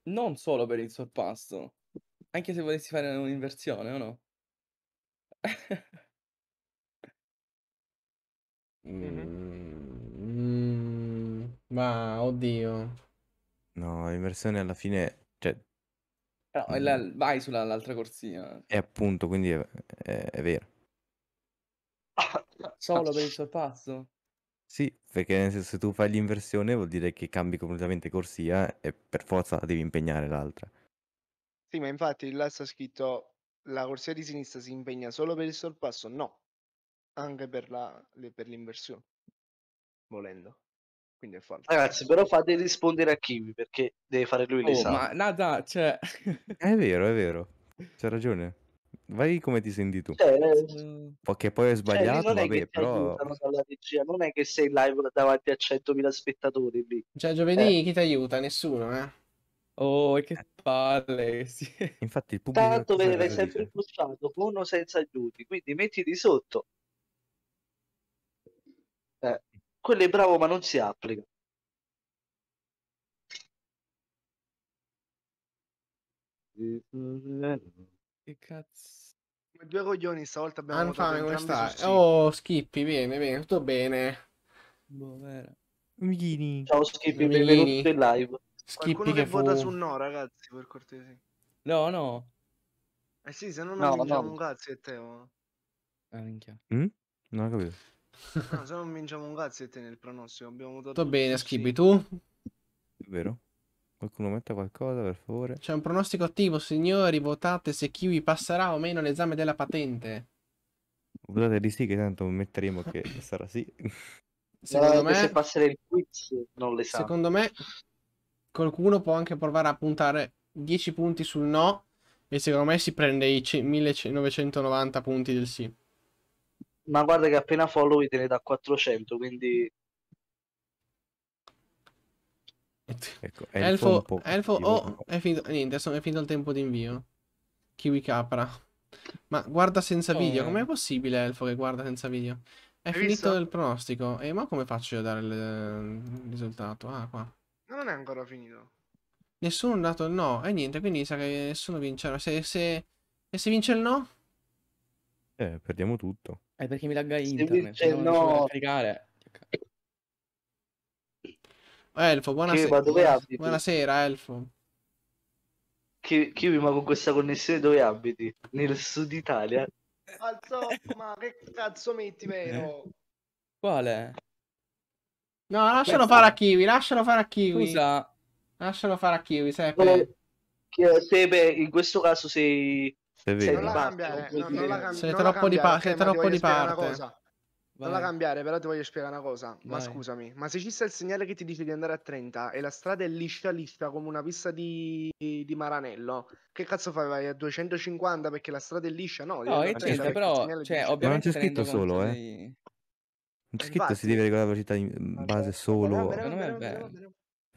non solo per il sorpasso, anche se volessi fare un'inversione o no? Mm, mm, ma oddio. No, l'inversione alla fine, cioè, No, è la- mm. vai sull'altra corsia. E appunto, quindi è, è- è vero. Solo per il sorpasso? Sì, perché nel senso se tu fai l'inversione vuol dire che cambi completamente corsia e per forza devi impegnare l'altra. Sì, ma infatti là sta scritto la corsia di sinistra si impegna solo per il sorpasso? No, anche per, la, per l'inversione, volendo. Quindi è falso. Ragazzi, però fate rispondere a Kiwi perché deve fare lui oh, l'esame. Ma nada, cioè... è vero, è vero, c'è ragione. Vai come ti senti tu. Cioè, eh, Perché poi è sbagliato, cioè, non vabbè, è che però... regia, non è che sei live davanti a 100.000 spettatori lì. Cioè, giovedì eh. chi ti aiuta? Nessuno, eh? Oh, che eh. palle! Sì. Infatti il pubblico... Tanto vedrai sempre il con o senza aiuti, quindi mettiti sotto. Eh, quello è bravo ma non si applica. Mm-hmm. Che cazzo. Ma due coglioni stavolta abbiamo Anfame, come stai? Oh, Schippi, bene, bene, tutto bene. Bovera. Michini. Ciao Schippi, Michini. benvenuti in live. Schippi Qualcuno che, che vota fu... su no, ragazzi, per cortesia. No, no. Eh sì, se no non no, vinciamo un cazzo e te, oh. Ah, minchia. Mm? Non ho capito. No, se non vinciamo un cazzo e te nel pronostico abbiamo votato... Tutto bene, Schippi, tu? È vero. Qualcuno metta qualcosa per favore. C'è un pronostico attivo, signori. Votate se Kiwi passerà o meno l'esame della patente. Votate di sì, che tanto metteremo che sarà sì. Secondo me, se passerà il quiz, non l'esame. Secondo me, qualcuno può anche provare a puntare 10 punti sul no. E secondo me si prende i 1990 punti del sì. Ma guarda che appena follow te ne dà 400, quindi Ecco, elfo, elfo, elfo oh, è finito, niente, è finito il tempo di invio. Kiwi capra. Ma guarda senza eh. video, com'è possibile elfo che guarda senza video? È Hai finito visto? il pronostico. E ma come faccio io a dare il risultato? Ah, qua. non è ancora finito. Nessuno ha dato il no. E niente, quindi sa che nessuno vincerà. Se, se... E se vince il no? Eh, perdiamo tutto. È eh, perché mi lagga internet. Se vince, no. no. caricare. Elfo, buonasera. Che, buonasera, Elfo. Chi che ma con questa connessione dove abiti? Nel sud Italia? Alzo, ma che cazzo metti vero? Quale? No, lascialo Questa... fare a Kiwi, lascialo fare a Kiwi. Scusa. Lascialo fare a Kiwi, Sepe. Sepe, in questo caso sei... Se, se non la cambiare, eh, non, non la cambi- sei troppo, la cambiare, di, pa- sei troppo di parte. cosa. Prova a cambiare, però ti voglio spiegare una cosa. Ma scusami, ma se ci sta il segnale che ti dice di andare a 30 e la strada è liscia liscia come una pista di, di Maranello, che cazzo fai? Vai a 250 perché la strada è liscia? No, no è 30, però cioè, ovviamente ma non c'è scritto solo, eh. Di... Eh, non c'è scritto Infatti. si deve regolare la velocità in base okay. solo. Secondo me è bello.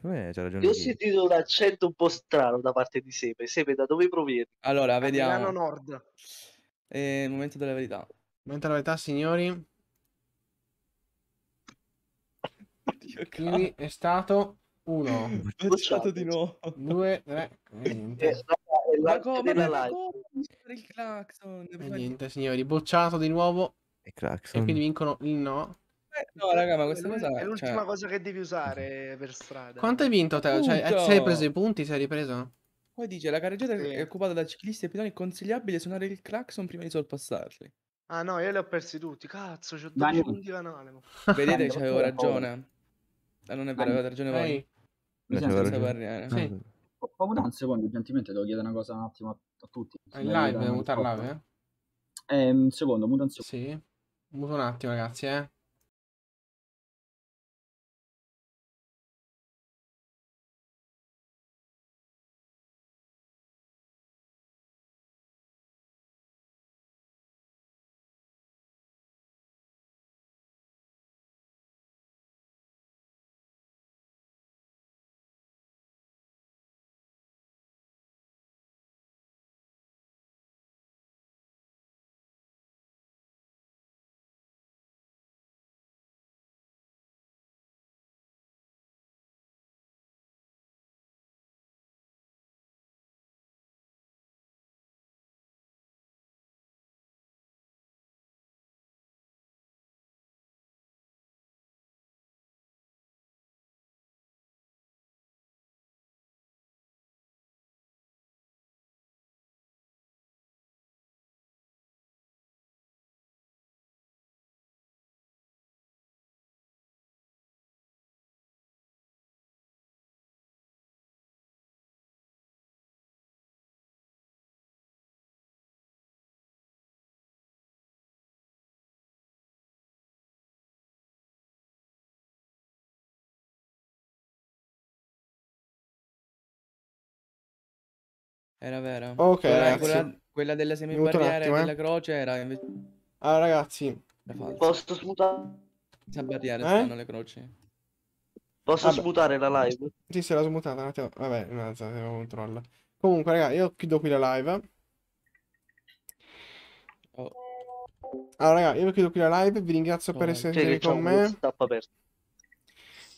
Eh, Io ho sentito un accento un po' strano da parte di Sepe. Sepe, da dove provieni? Allora, vediamo. Milano Nord. Eh, momento della verità. Momento della verità, signori. Kiwi è stato uno. Bocciato di nuovo. Due, tre. E niente. Eh, ma come il clacson? E niente, signori, bocciato di nuovo. E, e quindi vincono il no. Eh, no, raga, ma questa è cosa è l'ultima cioè... cosa che devi usare per strada. Quanto hai vinto, Teo? Cioè, eh, hai preso i punti? Sei ripreso? Poi dice la carreggiata sì. è occupata da ciclisti e pedoni. consigliabile suonare il clacson prima di sorpassarli. Ah no, io li ho persi tutti. Cazzo, c'ho 12 punti canale. Vedete, c'avevo ragione. Ah, non è vero, avete ragione voi. Mi sento senza parlare. Sì. un secondo, gentilmente devo chiedere una cosa un attimo a, tutti. È in live, mutare live? Eh? Eh, un secondo, muta un secondo. Sì. Muto un attimo, ragazzi, eh. Era vero. Ok, quella, ragazzi. Quella, quella della semibarriera e della eh. croce era invece... Ah, ragazzi. Posso smutare? Sabarriere eh? stanno le croci. Posso Vabbè. smutare la live? Sì, se la smutata un attimo. Vabbè, no, se la controlla. Comunque, ragazzi, io chiudo qui la live. Oh. Allora, ragazzi, io chiudo qui la live. Vi ringrazio oh, per essere stati con me.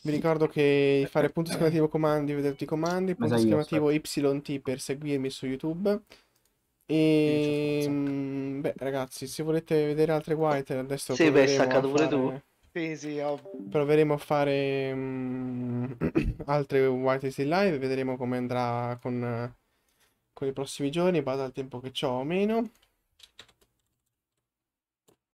Vi ricordo che fare punto esclamativo eh, comandi, vedere tutti i comandi, punto esclamativo YT per seguirmi su YouTube. E ehm, certo, beh, ragazzi, se volete vedere altre white adesso Sì, beh, staccato pure fare... tu. Sì, sì, Proveremo a fare um, altre white in live, vedremo come andrà con, con i prossimi giorni, bada il tempo che ho o meno.